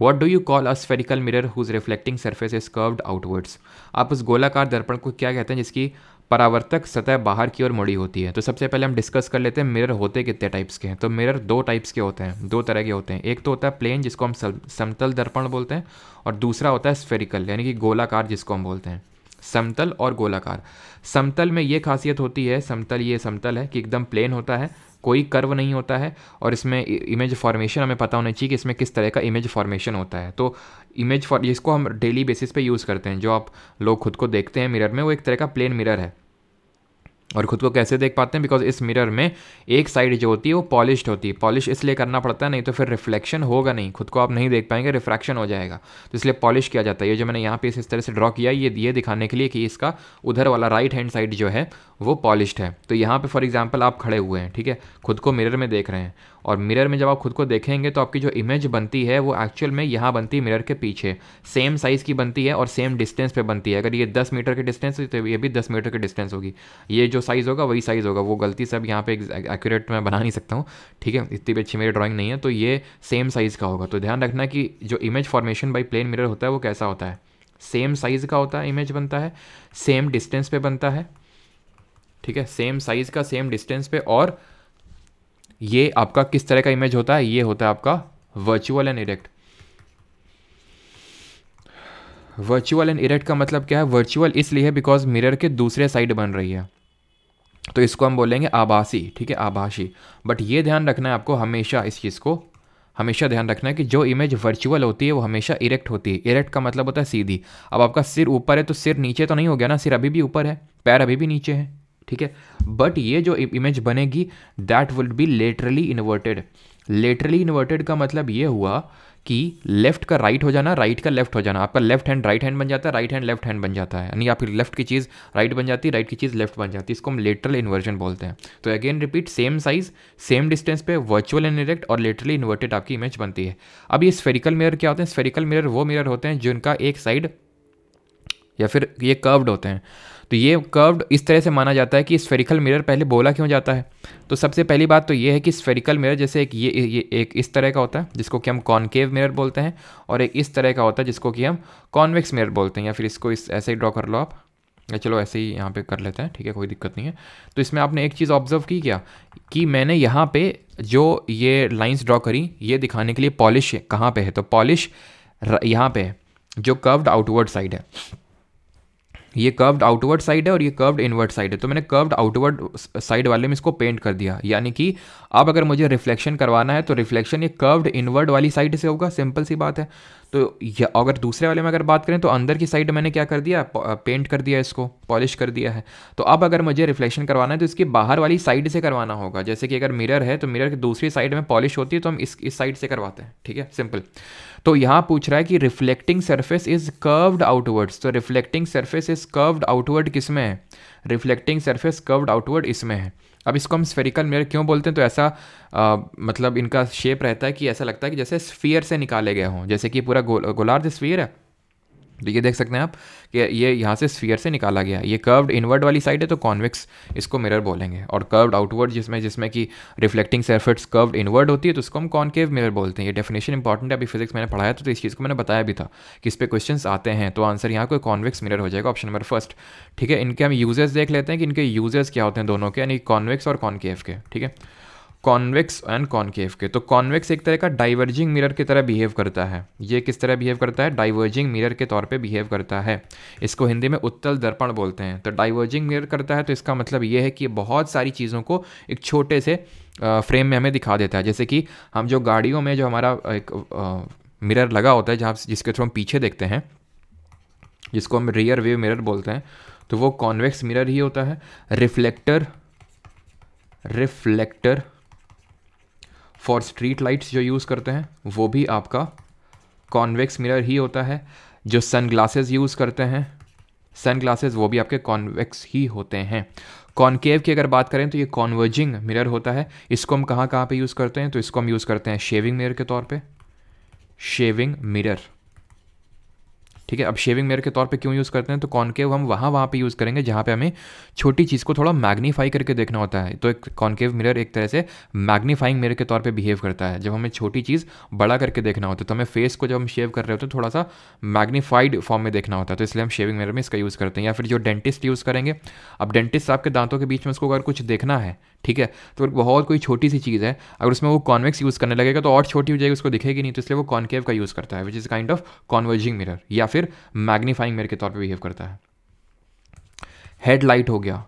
what do you call a spherical mirror whose reflecting surface is curved outwards आप उस गोलाकार दर्पण को क्या कहते हैं जिसकी परावर्तक सतह बाहर की ओर मुड़ी होती है तो सबसे पहले हम डिस्कस कर लेते हैं मिरर होते कितने टाइप्स के हैं तो मिरर दो टाइप्स के होते हैं दो तरह के होते हैं एक तो होता है प्लेन जिसको हम समतल दर्पण बोलते हैं और दूसरा होता है स्फेरिकल यानी कि गोलाकार जिसको हम बोलते हैं समतल और गोलाकार समतल में ये खासियत होती है समतल ये समतल है कि एकदम प्लेन होता है कोई कर्व नहीं होता है और इसमें इमेज फॉर्मेशन हमें पता होना चाहिए कि इसमें किस तरह का इमेज फॉर्मेशन होता है तो इमेज फॉर इसको हम डेली बेसिस पे यूज़ करते हैं जो आप लोग खुद को देखते हैं मिरर में वो एक तरह का प्लेन मिरर है और ख़ुद को कैसे देख पाते हैं बिकॉज इस मिरर में एक साइड जो होती है वो पॉलिश होती है पॉलिश इसलिए करना पड़ता है नहीं तो फिर रिफ्लेक्शन होगा नहीं खुद को आप नहीं देख पाएंगे रिफ्रैक्शन हो जाएगा तो इसलिए पॉलिश किया जाता है ये जो मैंने यहाँ पे इस तरह से ड्रॉ किया ये ये दिखाने के लिए कि इसका उधर वाला राइट हैंड साइड जो है वो पॉलिश है तो यहाँ पर फॉर एग्जाम्पल आप खड़े हुए हैं ठीक है खुद को मिरर में देख रहे हैं और मिरर में जब आप खुद को देखेंगे तो आपकी जो इमेज बनती है वो एक्चुअल में यहाँ बनती है मिरर के पीछे सेम साइज़ की बनती है और सेम डिस्टेंस पे बनती है अगर ये दस मीटर के डिस्टेंस तो ये भी दस मीटर की डिस्टेंस होगी ये जो साइज़ होगा वही साइज़ होगा वो गलती से अब यहाँ पे एक्यूरेट मैं बना नहीं सकता हूँ ठीक है इतनी भी अच्छी मेरी ड्रॉइंग नहीं है तो ये सेम साइज़ का होगा तो ध्यान रखना कि जो image formation by plane mirror होता है वो कैसा होता है सेम साइज़ का होता है इमेज बनता है सेम डिस्टेंस पे बनता है ठीक है सेम साइज़ का सेम डिस्टेंस पे और ये आपका किस तरह का इमेज होता है ये होता है आपका virtual and erect virtual and erect का मतलब क्या है वर्चुअल इसलिए बिकॉज मिरर के दूसरे साइड बन रही है तो इसको हम बोलेंगे आभासी ठीक है आभासी बट ये ध्यान रखना है आपको हमेशा इस चीज़ को हमेशा ध्यान रखना है कि जो इमेज वर्चुअल होती है वो हमेशा इरेक्ट होती है इरेक्ट का मतलब होता है सीधी अब आपका सिर ऊपर है तो सिर नीचे तो नहीं हो गया ना सिर अभी भी ऊपर है पैर अभी भी नीचे है ठीक है बट ये जो इमेज बनेगी that would be laterally inverted laterally inverted का मतलब ये हुआ कि लेफ्ट का राइट right हो जाना राइट right का लेफ्ट हो जाना आपका लेफ्ट हैंड राइट हैंड बन जाता है राइट हैंड लेफ्ट हैंड बन जाता है यानी फिर लेफ्ट की चीज़ राइट right बन जाती है राइट की चीज़ लेफ्ट बन जाती है इसको हम लेटरल इन्वर्जन बोलते हैं तो again repeat same size same distance पे वर्चुअल इरेक्ट और लेटरली इन्वर्टेड आपकी इमेज बनती है अब ये स्फेरिकल मिरर क्या होते हैं स्फेरिकल मिरर वो मिरर होते हैं जिनका एक साइड या फिर ये कर्व्ड होते हैं तो ये कर्व्ड इस तरह से माना जाता है कि स्फेरिकल मिरर पहले बोला क्यों जाता है तो सबसे पहली बात तो ये है कि स्फेरिकल मिरर जैसे एक ये, ये एक इस तरह का होता है जिसको कि हम कॉन्केव मिरर बोलते हैं और एक इस तरह का होता है जिसको कि हम कॉन्वेक्स मिरर बोलते हैं या फिर इसको इस ऐसे ही ड्रॉ कर लो आप या चलो ऐसे ही यहाँ पे कर लेते हैं ठीक है कोई दिक्कत नहीं है तो इसमें आपने एक चीज़ ऑब्जर्व की क्या कि मैंने यहाँ पे जो ये लाइंस ड्रॉ करी ये दिखाने के लिए पॉलिश कहाँ पे है तो पॉलिश यहाँ पे है जो कर्व्ड आउटवर्ड साइड है ये कर्व्ड आउटवर्ड साइड है और ये कर्व्ड इनवर्ड साइड है तो मैंने कर्व्ड आउटवर्ड साइड वाले में इसको पेंट कर दिया यानी कि अब अगर मुझे रिफ्लेक्शन करवाना है तो रिफ्लेक्शन ये कर्व्ड इनवर्ड वाली साइड से होगा सिंपल सी बात है तो या अगर दूसरे वाले में अगर बात करें तो अंदर की साइड मैंने क्या कर दिया पेंट कर दिया इसको पॉलिश कर दिया है तो अब अगर मुझे रिफ्लेक्शन करवाना है तो इसकी बाहर वाली साइड से करवाना होगा जैसे कि अगर मिरर है तो मिरर की दूसरी साइड में पॉलिश होती है तो हम इस इस साइड से करवाते हैं ठीक है सिंपल तो यहाँ पूछ रहा है कि reflecting surface is curved outwards तो reflecting surface is curved outward किस में है रिफ्लेक्टिंग सर्फेस कर्व्ड आउटवर्ड इसमें है अब इसको हम स्फेरिकल मिरर क्यों बोलते हैं तो ऐसा आ, मतलब इनका शेप रहता है कि ऐसा लगता है कि जैसे स्फीयर से निकाले गए हों जैसे कि पूरा गो, गोलार्ध स्फीयर है तो ये देख सकते हैं आप कि ये यहाँ से स्फीयर से निकाला गया ये कर्व्ड इनवर्ड वाली साइड है तो कॉन्वेक्स इसको मिरर बोलेंगे और कर्व्ड आउटवर्ड जिसमें जिसमें कि रिफ्लेक्टिंग सरफेट्स कर्व्ड इनवर्ड होती है तो उसको हम कॉन्केव मिरर बोलते हैं ये डेफिनेशन इंपॉर्टेंट है अभी फिजिक्स मैंने पढ़ाया था तो इस चीज़ को मैंने बताया भी था कि इस पर क्वेश्चन आते हैं तो आंसर यहाँ कोई कॉन्वेक्स मिरर हो जाएगा ऑप्शन नंबर फर्स्ट ठीक है इनके हम यूजेस देख लेते हैं कि इनके यूजेस क्या होते हैं दोनों के यानी कॉन्वेक्स और कॉन्केव के ठीक है कॉन्वेक्स एंड कॉन्केव के तो कॉन्वेक्स एक तरह का डाइवर्जिंग मिरर की तरह बिहेव करता है ये किस तरह बिहेव करता है डाइवर्जिंग मिरर के तौर पे बिहेव करता है इसको हिंदी में उत्तल दर्पण बोलते हैं तो डाइवर्जिंग मिरर करता है तो इसका मतलब ये है कि बहुत सारी चीज़ों को एक छोटे से फ्रेम में हमें दिखा देता है जैसे कि हम जो गाड़ियों में जो हमारा एक मिरर लगा होता है जहाँ जिसके थ्रू हम पीछे देखते हैं जिसको हम रियर वेव मिरर बोलते हैं तो वो कॉन्वेक्स मिरर ही होता है reflector reflector for street lights जो यूज़ करते हैं वो भी आपका कॉन्वेक्स मिरर ही होता है जो सन ग्लासेज यूज़ करते हैं सन ग्लासेज वो भी आपके कॉन्वेक्स ही होते हैं कॉन्केव की अगर बात करें तो ये कॉन्वर्जिंग मिरर होता है इसको हम कहाँ कहाँ पे यूज़ करते हैं तो इसको हम यूज़ करते हैं शेविंग मिरर के तौर पे शेविंग मिरर ठीक है अब शेविंग मेयर के तौर पे क्यों यूज़ करते हैं तो कॉन्केव हम वहाँ वहाँ पे यूज़ करेंगे जहाँ पे हमें छोटी चीज़ को थोड़ा मैग्नीफाई करके देखना होता है तो एक कॉन्केव मिरर एक तरह से मैग्नीफाइंग मिरर के तौर पे बिहेव करता है जब हमें छोटी चीज़ बड़ा करके देखना होता है तो हमें फेस को जब हम शेव कर रहे होते हैं थोड़ा सा मैग्नीफाइड फॉर्म में देखना होता है तो इसलिए हम शेविंग मिरर में इसका यूज़ करते हैं या फिर जो डेंटिस्ट यूज़ करेंगे अब डेंटिस्ट साहब के दांतों के बीच में उसको अगर कुछ देखना है ठीक है तो अगर बहुत कोई छोटी सी चीज़ है अगर उसमें वो कॉन्वेक्स यूज़ करने लगेगा तो और छोटी हो जाएगी उसको दिखेगी नहीं तो इसलिए वो कॉन्केव का यूज़ करता है which is kind of converging mirror या फिर मैग्नीफाइंग मिरर के तौर पर बिहेव करता है हेड लाइट हो गया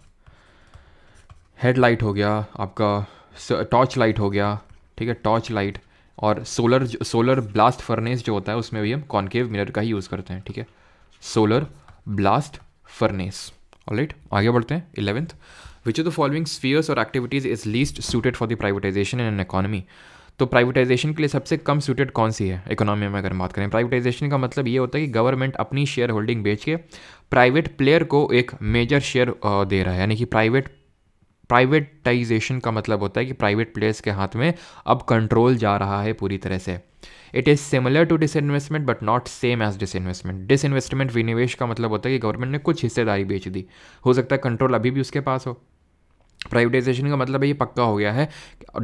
हेड लाइट हो गया आपका टॉर्च लाइट हो गया ठीक है टॉर्च लाइट और सोलर सोलर ब्लास्ट फर्नेस जो होता है उसमें भी हम कॉन्केव मिरर का ही यूज़ करते हैं ठीक है सोलर ब्लास्ट फर्नेस ऑलराइट आगे बढ़ते हैं eleventh which of the following spheres or activities is least suited for the privatisation in an economy तो प्राइवेटाइजेशन के लिए सबसे कम सूटेड कौन सी है इकोनॉमी में अगर बात करें प्राइवेटाइजेशन का मतलब ये होता है कि गवर्नमेंट अपनी शेयर होल्डिंग बेच के प्राइवेट प्लेयर को एक मेजर शेयर दे रहा है यानी कि प्राइवेट प्राइवेटाइजेशन का मतलब होता है कि प्राइवेट प्लेयर्स के हाथ में अब कंट्रोल जा रहा है पूरी तरह से it is similar to disinvestment but not same as disinvestment disinvestment विनिवेश का मतलब होता है कि गवर्नमेंट ने कुछ हिस्सेदारी बेच दी हो सकता है कंट्रोल अभी भी उसके पास हो प्राइवेटाइजेशन का मतलब है ये पक्का हो गया है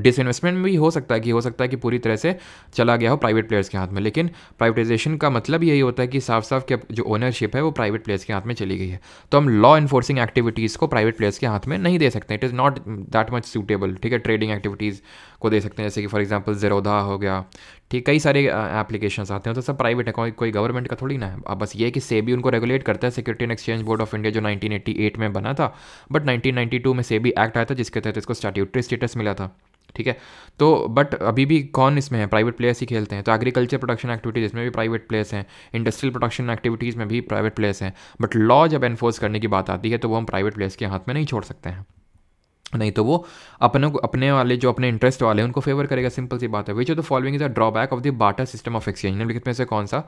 डिसइन्वेस्टमेंट भी हो सकता है कि हो सकता है कि पूरी तरह से चला गया हो प्राइवेट प्लेयर्स के हाथ में लेकिन प्राइवेटाइजेशन का मतलब यही होता है कि साफ साफ के जो ओनरशिप है वो प्राइवेट प्लेयर्स के हाथ में चली गई है तो हम लॉ इन्फोर्सिंग एक्टिविटीज़ को प्राइवेट प्लेयर्स के हाथ में नहीं दे सकते it is not that much suitable ठीक है ट्रेडिंग एक्टिविटीज़ को दे सकते हैं जैसे कि फॉर एग्जांपल ज़ेरोधा हो गया ठीक कई सारे एप्लीकेशंस आते हैं तो सब प्राइवेट है कोई कोई गवर्नमेंट का थोड़ी ना है अब बस ये कि सेबी उनको रेगुलेट करता है security and exchange board of India जो 1988 में बना था बट 1992 में सेबी एक्ट आया था जिसके तहत इसको स्टैट्यूटरी स्टेटस मिला था ठीक है तो बट अभी भी कौन इसमें है प्राइवेट प्लेयर्स ही खेलते हैं तो एग्रीकल्चर प्रोडक्शन एक्टिविटीज़ इसमें भी प्राइवेट प्लेयर्स हैं इंडस्ट्रियल प्रोडक्शन एक्टिविटीज़ में भी प्राइवेट प्लेयर्स हैं बट लॉ जब एनफोर्स करने की बात आती है तो वो हम प्राइवेट प्लेयर्स के हाथ में नहीं छोड़ सकते हैं नहीं तो वो अपने अपने वाले जो अपने इंटरेस्ट वाले उनको फेवर करेगा सिंपल सी बात है which of the following is a drawback of the barter system of exchange निम्नलिखित में से कौन सा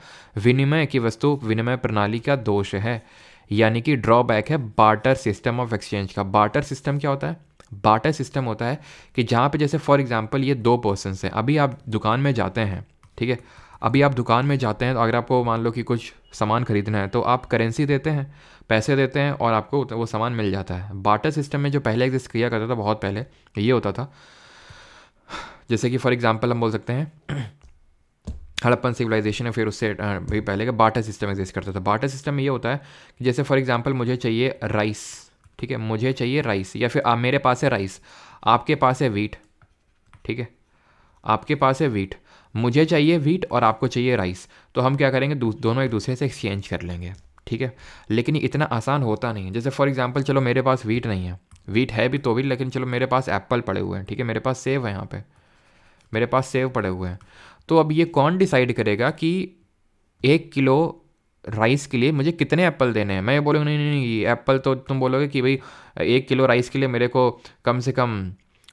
विनिमय की वस्तु विनिमय प्रणाली का दोष है यानी कि ड्रॉबैक है बाटर सिस्टम ऑफ एक्सचेंज का बाटर सिस्टम क्या होता है बाटर सिस्टम होता है कि जहाँ पे जैसे फॉर एग्जांपल ये दो पर्सनस हैं अभी आप दुकान में जाते हैं ठीक है अभी आप दुकान में जाते हैं तो अगर आपको मान लो कि कुछ सामान खरीदना है तो आप करेंसी देते हैं पैसे देते हैं और आपको वो सामान मिल जाता है बाटर सिस्टम में जो पहले एग्जिस्ट किया करता था बहुत पहले ये होता था जैसे कि फॉर एग्ज़ाम्पल हम बोल सकते हैं हड़प्पन सिविलाइजेशन है फिर उससे भी पहले का बाटा सिस्टम एग्जिस्ट करता था बाटा सिस्टम में ये होता है कि जैसे फॉर एग्ज़ाम्पल मुझे चाहिए राइस ठीक है मुझे चाहिए राइस या फिर आ, मेरे पास है राइस आपके पास है वीट ठीक है आपके पास है वीट मुझे चाहिए वीट और आपको चाहिए राइस तो हम क्या करेंगे दोनों एक दूसरे से एक्सचेंज कर लेंगे ठीक है लेकिन ये इतना आसान होता नहीं है जैसे फॉर एग्जांपल चलो मेरे पास वीट नहीं है वीट है भी तो भी लेकिन चलो मेरे पास एप्पल पड़े हुए हैं ठीक है मेरे पास सेव है यहाँ पर मेरे पास सेव पड़े हुए हैं तो अब ये कौन डिसाइड करेगा कि एक किलो राइस के लिए मुझे कितने एप्पल देने हैं मैं ये बोलूँगा नहीं नहीं नहीं एप्पल तो तुम बोलोगे कि भाई एक किलो राइस के लिए मेरे को कम से कम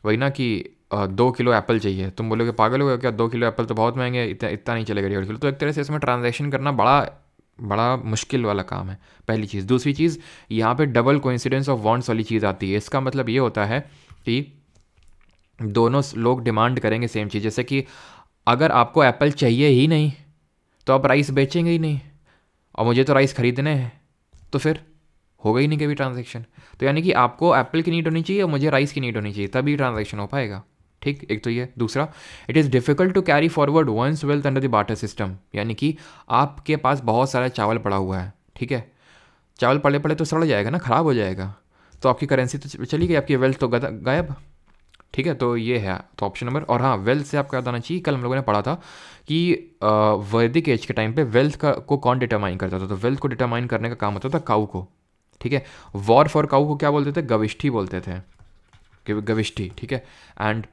वही ना कि दो किलो एप्पल चाहिए तुम बोलोगे पागल हो गया क्या दो किलो एप्पल तो बहुत महंगे इतना इतना नहीं चलेगा डेढ़ किलो तो एक तरह से इसमें ट्रांजेक्शन करना बड़ा बड़ा मुश्किल वाला काम है पहली चीज़ दूसरी चीज़ यहाँ पे डबल कोइंसिडेंस ऑफ वांट्स वाली चीज़ आती है इसका मतलब ये होता है कि दोनों लोग डिमांड करेंगे सेम चीज़ जैसे कि अगर आपको एप्पल चाहिए ही नहीं तो आप राइस बेचेंगे ही नहीं और मुझे तो राइस ख़रीदने हैं तो फिर हो ही नहीं कभी ट्रांजेक्शन तो यानी कि आपको एप्पल की नीड होनी चाहिए और मुझे राइस की नीड होनी चाहिए तभी ट्रांजेक्शन हो पाएगा ठीक एक तो ये दूसरा it is difficult to carry forward one's wealth under the barter system यानी कि आपके पास बहुत सारा चावल पड़ा हुआ है ठीक है चावल पड़े पड़े तो सड़ जाएगा ना ख़राब हो जाएगा तो आपकी करेंसी तो चली गई आपकी वेल्थ तो गायब ठीक है तो ये है तो ऑप्शन नंबर और हाँ वेल्थ से आपका बताना चाहिए कल हम लोगों ने पढ़ा था कि वैदिक एज के टाइम पे वेल्थ का को कौन डिटरमाइन करता था तो वेल्थ को डिटरमाइन करने का काम होता था काऊ को ठीक है वॉर फॉर काऊ को क्या बोलते थे गविष्ठी बोलते थे गविष्ठी ठीक है एंड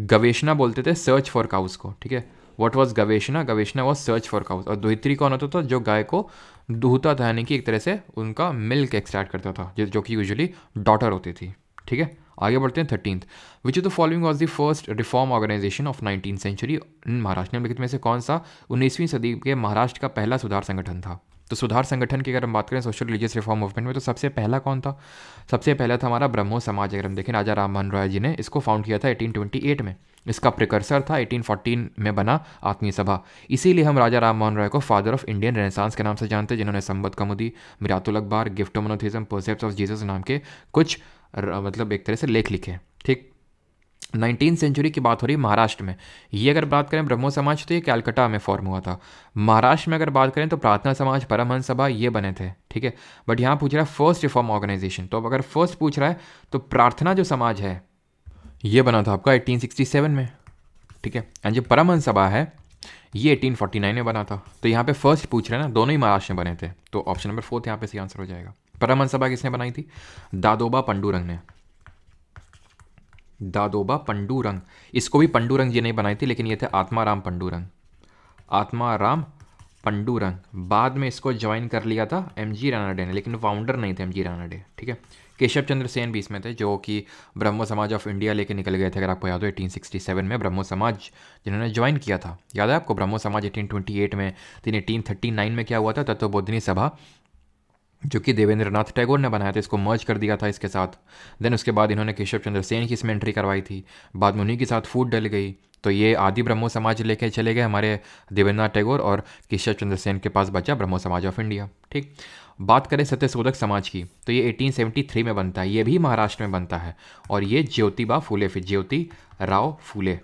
गवेशना बोलते थे सर्च फॉर काउस को ठीक है वॉट वॉज गवेशना गवेशना वॉज सर्च फॉर काउस और दोहित्री कौन होता था जो गाय को दूहता था यानी कि एक तरह से उनका मिल्क एक्सट्रैक्ट करता था जो कि यूजली डॉटर होती थी ठीक है आगे बढ़ते हैं thirteenth which is the following was the first reform organisation of nineteen century in Maharashtra लिखित में से कौन सा उन्नीसवीं सदी के महाराष्ट्र का पहला सुधार संगठन था तो सुधार संगठन की अगर हम बात करें सोशल रिलीजियस रिफॉर्म मूवमेंट में तो सबसे पहला कौन था सबसे पहला था हमारा ब्रह्मो समाज अगर हम देखें राजा राम मोहन रॉय जी ने इसको फाउंड किया था एटीन में इसका प्रिकर्सर था 1814 में बना आत्मीय सभा इसीलिए हम राजा राम मोहन रॉय को फादर ऑफ इंडियन रेनेसांस के नाम से जानते हैं जिन्होंने संबद Kaumudi Miratul Akhbar gift monotheism precept of Jesus नाम के कुछ मतलब एक तरह से लेख लिखे ठीक नाइनटीन सेंचुरी की बात हो रही है महाराष्ट्र में ये अगर बात करें ब्रह्मो समाज तो ये कैलकटा में फॉर्म हुआ था महाराष्ट्र में अगर बात करें तो प्रार्थना समाज परमहंस सभा ये बने थे ठीक है बट यहाँ पूछ रहा है फर्स्ट रिफॉर्म ऑर्गेनाइजेशन तो अब अगर फर्स्ट पूछ रहा है तो प्रार्थना जो समाज है ये बना था आपका एटीन में ठीक है एंड जो परमहंस सभा है ये एटीन में बना था तो यहाँ पे फर्स्ट पूछ रहे हैं ना दोनों ही महाराष्ट्र में बने थे तो ऑप्शन नंबर फोर्थ यहाँ पे सही आंसर हो जाएगा परमहंस सभा किसने बनाई थी दादोबा पंडूरंग ने दादोबा पंडूरंग इसको भी पंडूरंग जी ने बनाई थी लेकिन ये थे आत्माराम पंडूरंग आत्माराम पंडूरंग बाद में इसको ज्वाइन कर लिया था एम जी रानाडे ने लेकिन फाउंडर नहीं थे एम जी रानाडे ठीक है केशव चंद्र सेन भी इसमें थे जो कि ब्रह्म समाज ऑफ इंडिया लेके निकल गए थे अगर आपको याद हो 1867 में ब्रह्म समाज जिन्होंने ज्वाइन किया था याद है आपको ब्रह्मो समाज 1828 में तो एटीन में क्या हुआ था तत्वबोधनी सभा जो कि देवेंद्र नाथ टैगोर ने बनाया था इसको मर्ज कर दिया था इसके साथ देन उसके बाद इन्होंने केशव चंद्र सेन की इसमें एंट्री करवाई थी बाद में उन्हीं के साथ फूट डल गई तो ये आदि ब्रह्मो समाज लेके चले गए हमारे देवेंद्रनाथ टैगोर और केशव चंद्र सेन के पास बचा ब्रह्मो समाज ऑफ इंडिया ठीक बात करें सत्यशोधक समाज की तो ये 1873 में बनता है ये भी महाराष्ट्र में बनता है और ये ज्योतिबा फूले फिर ज्योति राव फूले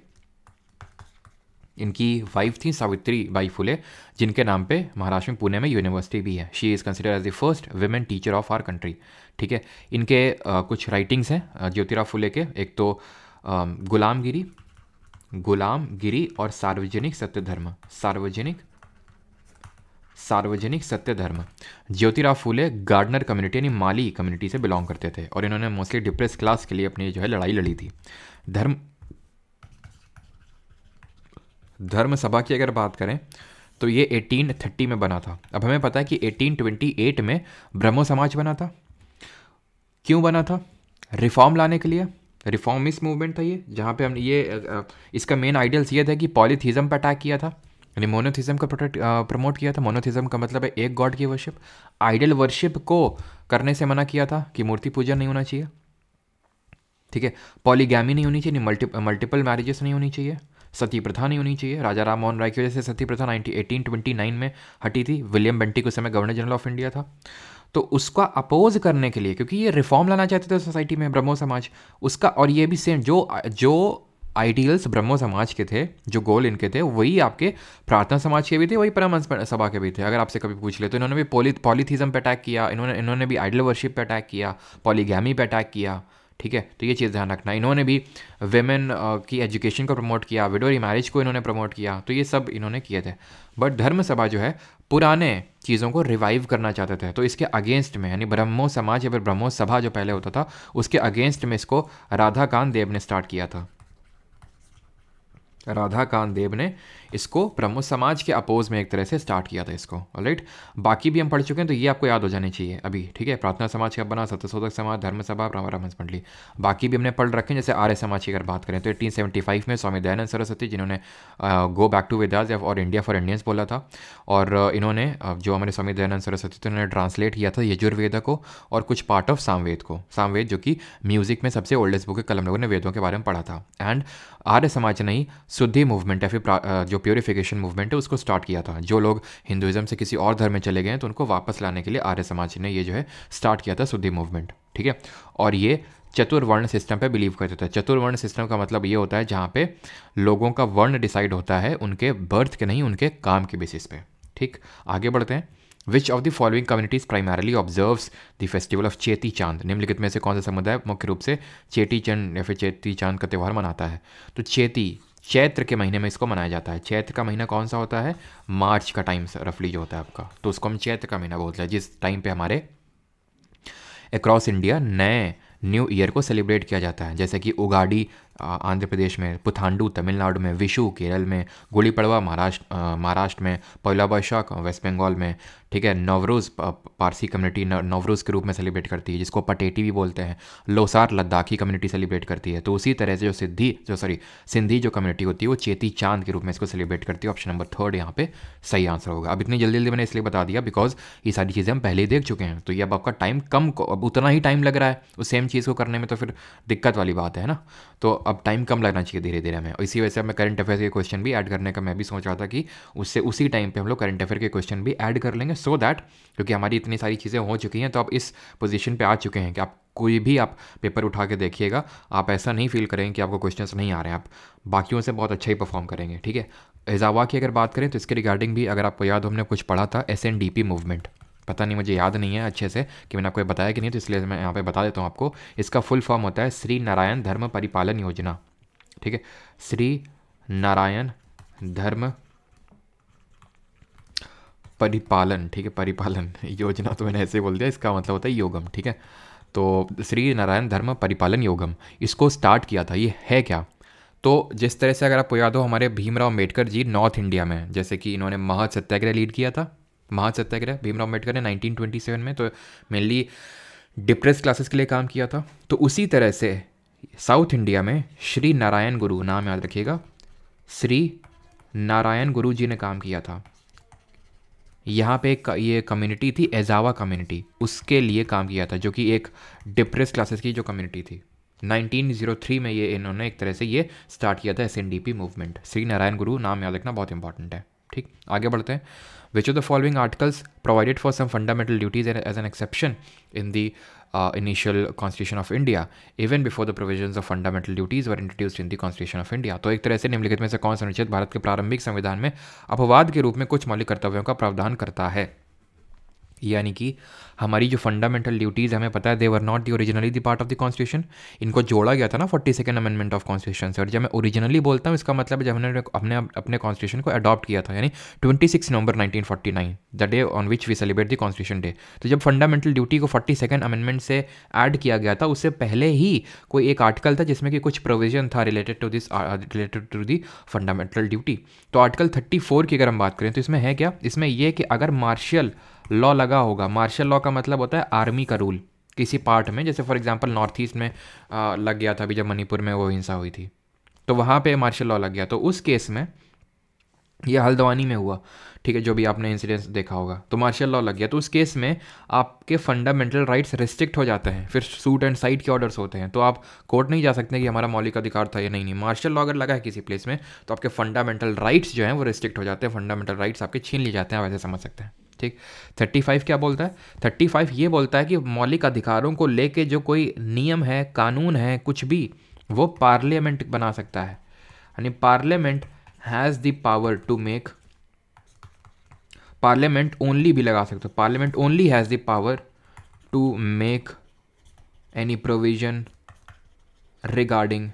इनकी वाइफ थी सावित्री बाई फुले जिनके नाम पे महाराष्ट्र में पुणे में यूनिवर्सिटी भी है she is consider as the first women teacher of our country ठीक है इनके आ, कुछ राइटिंग्स हैं ज्योतिराव फुले के एक तो गुलामगिरी गुलामगिरी और सार्वजनिक सत्य धर्म सार्वजनिक सार्वजनिक सत्य धर्म ज्योतिराव फूले गार्डनर कम्युनिटी यानी माली कम्युनिटी से बिलोंग करते थे और इन्होंने मोस्टली डिप्रेस क्लास के लिए अपनी जो है लड़ाई लड़ी थी धर्म धर्म सभा की अगर बात करें तो ये 1830 में बना था अब हमें पता है कि 1828 में ब्रह्मो समाज बना था क्यों बना था रिफॉर्म लाने के लिए रिफॉर्मिस्ट मूवमेंट था ये जहाँ पे हम ये इसका मेन आइडियल्स ये था कि पॉलीथिज़म पर अटैक किया था यानी मोनोथिज़म का प्रोटेक्ट प्रमोट किया था मोनोथिज्म का मतलब है एक गॉड की वर्शिप आइडल वर्शिप को करने से मना किया था कि मूर्ति पूजा नहीं होना चाहिए ठीक है पॉलीगैमी नहीं होनी चाहिए मल्टी मल्टीपल मैरिजेस नहीं होनी चाहिए सती प्रथा नहीं होनी चाहिए राजा राम मोहन राय की वजह से सती प्रथा नाइनटीन एटीन में हटी थी विलियम बेंटी उस समय गवर्नर जनरल ऑफ इंडिया था तो उसका अपोज करने के लिए क्योंकि ये रिफॉर्म लाना चाहते थे सोसाइटी में ब्रह्मो समाज उसका और ये भी सेम जो जो आइडियल्स ब्रह्मो समाज के थे जो गोल इनके थे वही आपके प्रार्थना समाज के भी थे वही परम सभा के भी थे अगर आपसे कभी पूछ ले तो इन्होंने भी पॉली पॉलीथिज्म पर अटैक किया इन्होंने इन्होंने भी आइडल वर्शिप पर अटैक किया पॉलीगैमी पर अटैक किया ठीक है तो ये चीज़ ध्यान रखना इन्होंने भी वेमेन की एजुकेशन को प्रमोट किया विडोरी मैरिज को इन्होंने प्रमोट किया तो ये सब इन्होंने किए थे बट धर्म सभा जो है पुराने चीज़ों को रिवाइव करना चाहते थे तो इसके अगेंस्ट में यानी ब्रह्मो समाज या फिर ब्रह्मो सभा जो पहले होता था उसके अगेंस्ट में इसको राधाकांत देव ने स्टार्ट किया था राधाकांत देव ने इसको ब्रह्म समाज के अपोज में एक तरह से स्टार्ट किया था इसको राइट बाकी भी हम पढ़ चुके हैं तो ये आपको याद हो जाने चाहिए अभी ठीक है प्रार्थना समाज का बना सत्यशोधक समाज धर्म सभा ब्रह्मरामंस मंडली बाकी भी हमने पढ़ रखे हैं जैसे आर्य समाज की अगर बात करें तो एटीन में स्वामी दयानंद सरस्वती जिन्होंने गो बैक टू वेदास और इंडिया फॉर इंडियंस बोला था और इन्होंने जो हमारे स्वामी दयानंद सरस्वती थे उन्होंने ट्रांसलेट किया था यजुर्वेद को और कुछ पार्ट ऑफ सामवेद को सामवेद जो कि म्यूजिक में सबसे ओल्डेस्ट बुक है कलम लोगों ने वेदों के बारे में पढ़ा था एंड आर्य समाज नहीं शुद्धि मूवमेंट या फिर जो जो प्योरीफिकेशन मूवमेंट है उसको स्टार्ट किया था जो लोग हिंदुज़म से किसी और धर्म में चले गए तो उनको वापस लाने के लिए आर्य समाज ने ये जो है स्टार्ट किया था शुद्धि मूवमेंट ठीक है और ये चतुर्वर्ण सिस्टम पे बिलीव करते थे चतुर्वर्ण सिस्टम का मतलब ये होता है जहाँ पे लोगों का वर्ण डिसाइड होता है उनके बर्थ के नहीं उनके काम के बेसिस पे ठीक आगे बढ़ते हैं which of the following communities primarily observes the festival of Cheti Chand निम्नलिखित में से कौन सा समुदाय मुख्य रूप से चेटी चंद या फिर चेती चांद का त्यौहार मनाता है तो चेती चैत्र के महीने में इसको मनाया जाता है चैत्र का महीना कौन सा होता है मार्च का टाइम रफली जो होता है आपका तो उसको हम चैत्र का महीना बोलते हैं जिस टाइम पे हमारे अक्रॉस इंडिया नए न्यू ईयर को सेलिब्रेट किया जाता है जैसे कि उगाडी आंध्र प्रदेश में पुथांडू तमिलनाडु में विशु केरल में गुड़ी पड़वा महाराष्ट्र महाराष्ट्र में पोला बैशाख वेस्ट बंगाल में ठीक है नवरोज़ पारसी कम्युनिटी नवरोज़ के रूप में सेलिब्रेट करती है जिसको पटेटी भी बोलते हैं लोसार लद्दाखी कम्युनिटी सेलिब्रेट करती है तो उसी तरह से जो सिद्धि जो सॉरी सिंधी जो कम्युनिटी होती है वो चेती चांद के रूप में इसको सेलिब्रेट करती है ऑप्शन नंबर थर्ड यहाँ पे सही आंसर होगा अब इतनी जल्दी जल्दी मैंने इसलिए बता दिया बिकॉज ये सारी चीज़ें हम पहले ही देख चुके हैं तो ये अब आपका टाइम कम अब उतना ही टाइम लग रहा है उस सेम चीज़ को करने में तो फिर दिक्कत वाली बात है ना तो अब टाइम कम लगना चाहिए धीरे धीरे हमें इसी वजह से मैं करंट अफेयर के क्वेश्चन भी ऐड करने का मैं भी सोच रहा था कि उससे उसी टाइम पे हम लोग करंट अफेयर के क्वेश्चन भी ऐड कर लेंगे सो दैट क्योंकि हमारी इतनी सारी चीज़ें हो चुकी हैं तो आप इस पोजीशन पर आ चुके हैं कि आप कोई भी आप पेपर उठा के देखिएगा आप ऐसा नहीं फील करेंगे कि आपको क्वेश्चंस नहीं आ रहे हैं आप बाकियों से बहुत अच्छा ही परफॉर्म करेंगे ठीक है एजावा की अगर बात करें तो इसके रिगार्डिंग भी अगर आपको याद हमने कुछ पढ़ा था S N D P movement पता नहीं मुझे याद नहीं है अच्छे से कि मैंने आपको बताया कि नहीं तो इसलिए मैं यहाँ पे बता देता हूँ आपको इसका फुल फॉर्म होता है श्री नारायण धर्म परिपालन योजना ठीक है श्री नारायण धर्म परिपालन ठीक है परिपालन योजना तो मैंने ऐसे बोल दिया इसका मतलब होता है योगम ठीक है तो श्री नारायण धर्म परिपालन योगम इसको स्टार्ट किया था ये है क्या तो जिस तरह से अगर आपको याद हो हमारे भीमराव अम्बेडकर जी नॉर्थ इंडिया में जैसे कि इन्होंने महत सत्याग्रह लीड किया था महासत्याग्रह भीमराव अम्बेडकर ने 1927 में तो मेनली डिप्रेस क्लासेस के लिए काम किया था तो उसी तरह से साउथ इंडिया में श्री नारायण गुरु नाम याद रखिएगा श्री नारायण गुरु जी ने काम किया था यहाँ पे एक ये कम्युनिटी थी एजावा कम्युनिटी उसके लिए काम किया था जो कि एक डिप्रेस क्लासेस की जो कम्युनिटी थी 1903 में ये इन्होंने एक तरह से ये स्टार्ट किया था एस मूवमेंट श्री नारायण गुरु नाम याद रखना बहुत इंपॉर्टेंट है ठीक आगे बढ़ते हैं Which of the following articles provided for some fundamental duties as an exception in the uh, initial constitution of India, even before the provisions of fundamental duties were introduced in the constitution of India? तो एक तरह से निम्नलिखित में से कौन संरक्षित भारत के प्रारंभिक संविधान में अपवाद के रूप में कुछ मौलिक कर्तव्यों का प्रावधान करता है यानी कि हमारी जो फंडामेंटल ड्यूटीज़ हमें पता है they were not the originally the part of the constitution इनको जोड़ा गया था ना forty second amendment of constitution से और जब मैं ओरिजिनली बोलता हूँ इसका मतलब जब हमने अपने अपने कॉन्स्टिट्यूशन को अडॉप्ट किया था यानी twenty six November nineteen forty nine the day on which we celebrate the constitution day तो जब फंडामेंटल ड्यूटी को फोर्टी सेकेंड अमेंडमेंट से ऐड किया गया था उससे पहले ही कोई एक आर्टिकल था जिसमें कि कुछ प्रोविजन था related to this related to the fundamental duty तो आर्टिकल थर्टी फोर की अगर हम बात करें तो इसमें है क्या इसमें यह कि अगर मार्शल लॉ लगा होगा मार्शल लॉ का मतलब होता है आर्मी का रूल किसी पार्ट में जैसे फॉर एग्जांपल नॉर्थ ईस्ट में आ, लग गया था अभी जब मणिपुर में वो हिंसा हुई थी तो वहाँ पे मार्शल लॉ लग गया तो उस केस में यह हल्द्वानी में हुआ ठीक है जो भी आपने इंसिडेंस देखा होगा तो मार्शल लॉ लग गया तो उस केस में आपके फंडामेंटल राइट्स रिस्ट्रिक्ट हो जाते हैं फिर सूट एंड साइड के ऑर्डर्स होते हैं तो आप कोर्ट नहीं जा सकते कि हमारा मौलिक अधिकार था या नहीं नहीं मार्शल लॉ अगर लगा है किसी प्लेस में तो आपके फंडामेंटल राइट्स जो हैं वो रिस्ट्रिक्ट हो जाते हैं फंडामेंटल राइट्स आपके छीन लिए जाते हैं आप ऐसे समझ सकते हैं ठीक 35 क्या बोलता है 35 ये बोलता है कि मौलिक अधिकारों को लेके जो कोई नियम है कानून है कुछ भी वो पार्लियामेंट बना सकता है यानी parliament has the power to make parliament only भी लगा सकते हो parliament only has the power to make any provision regarding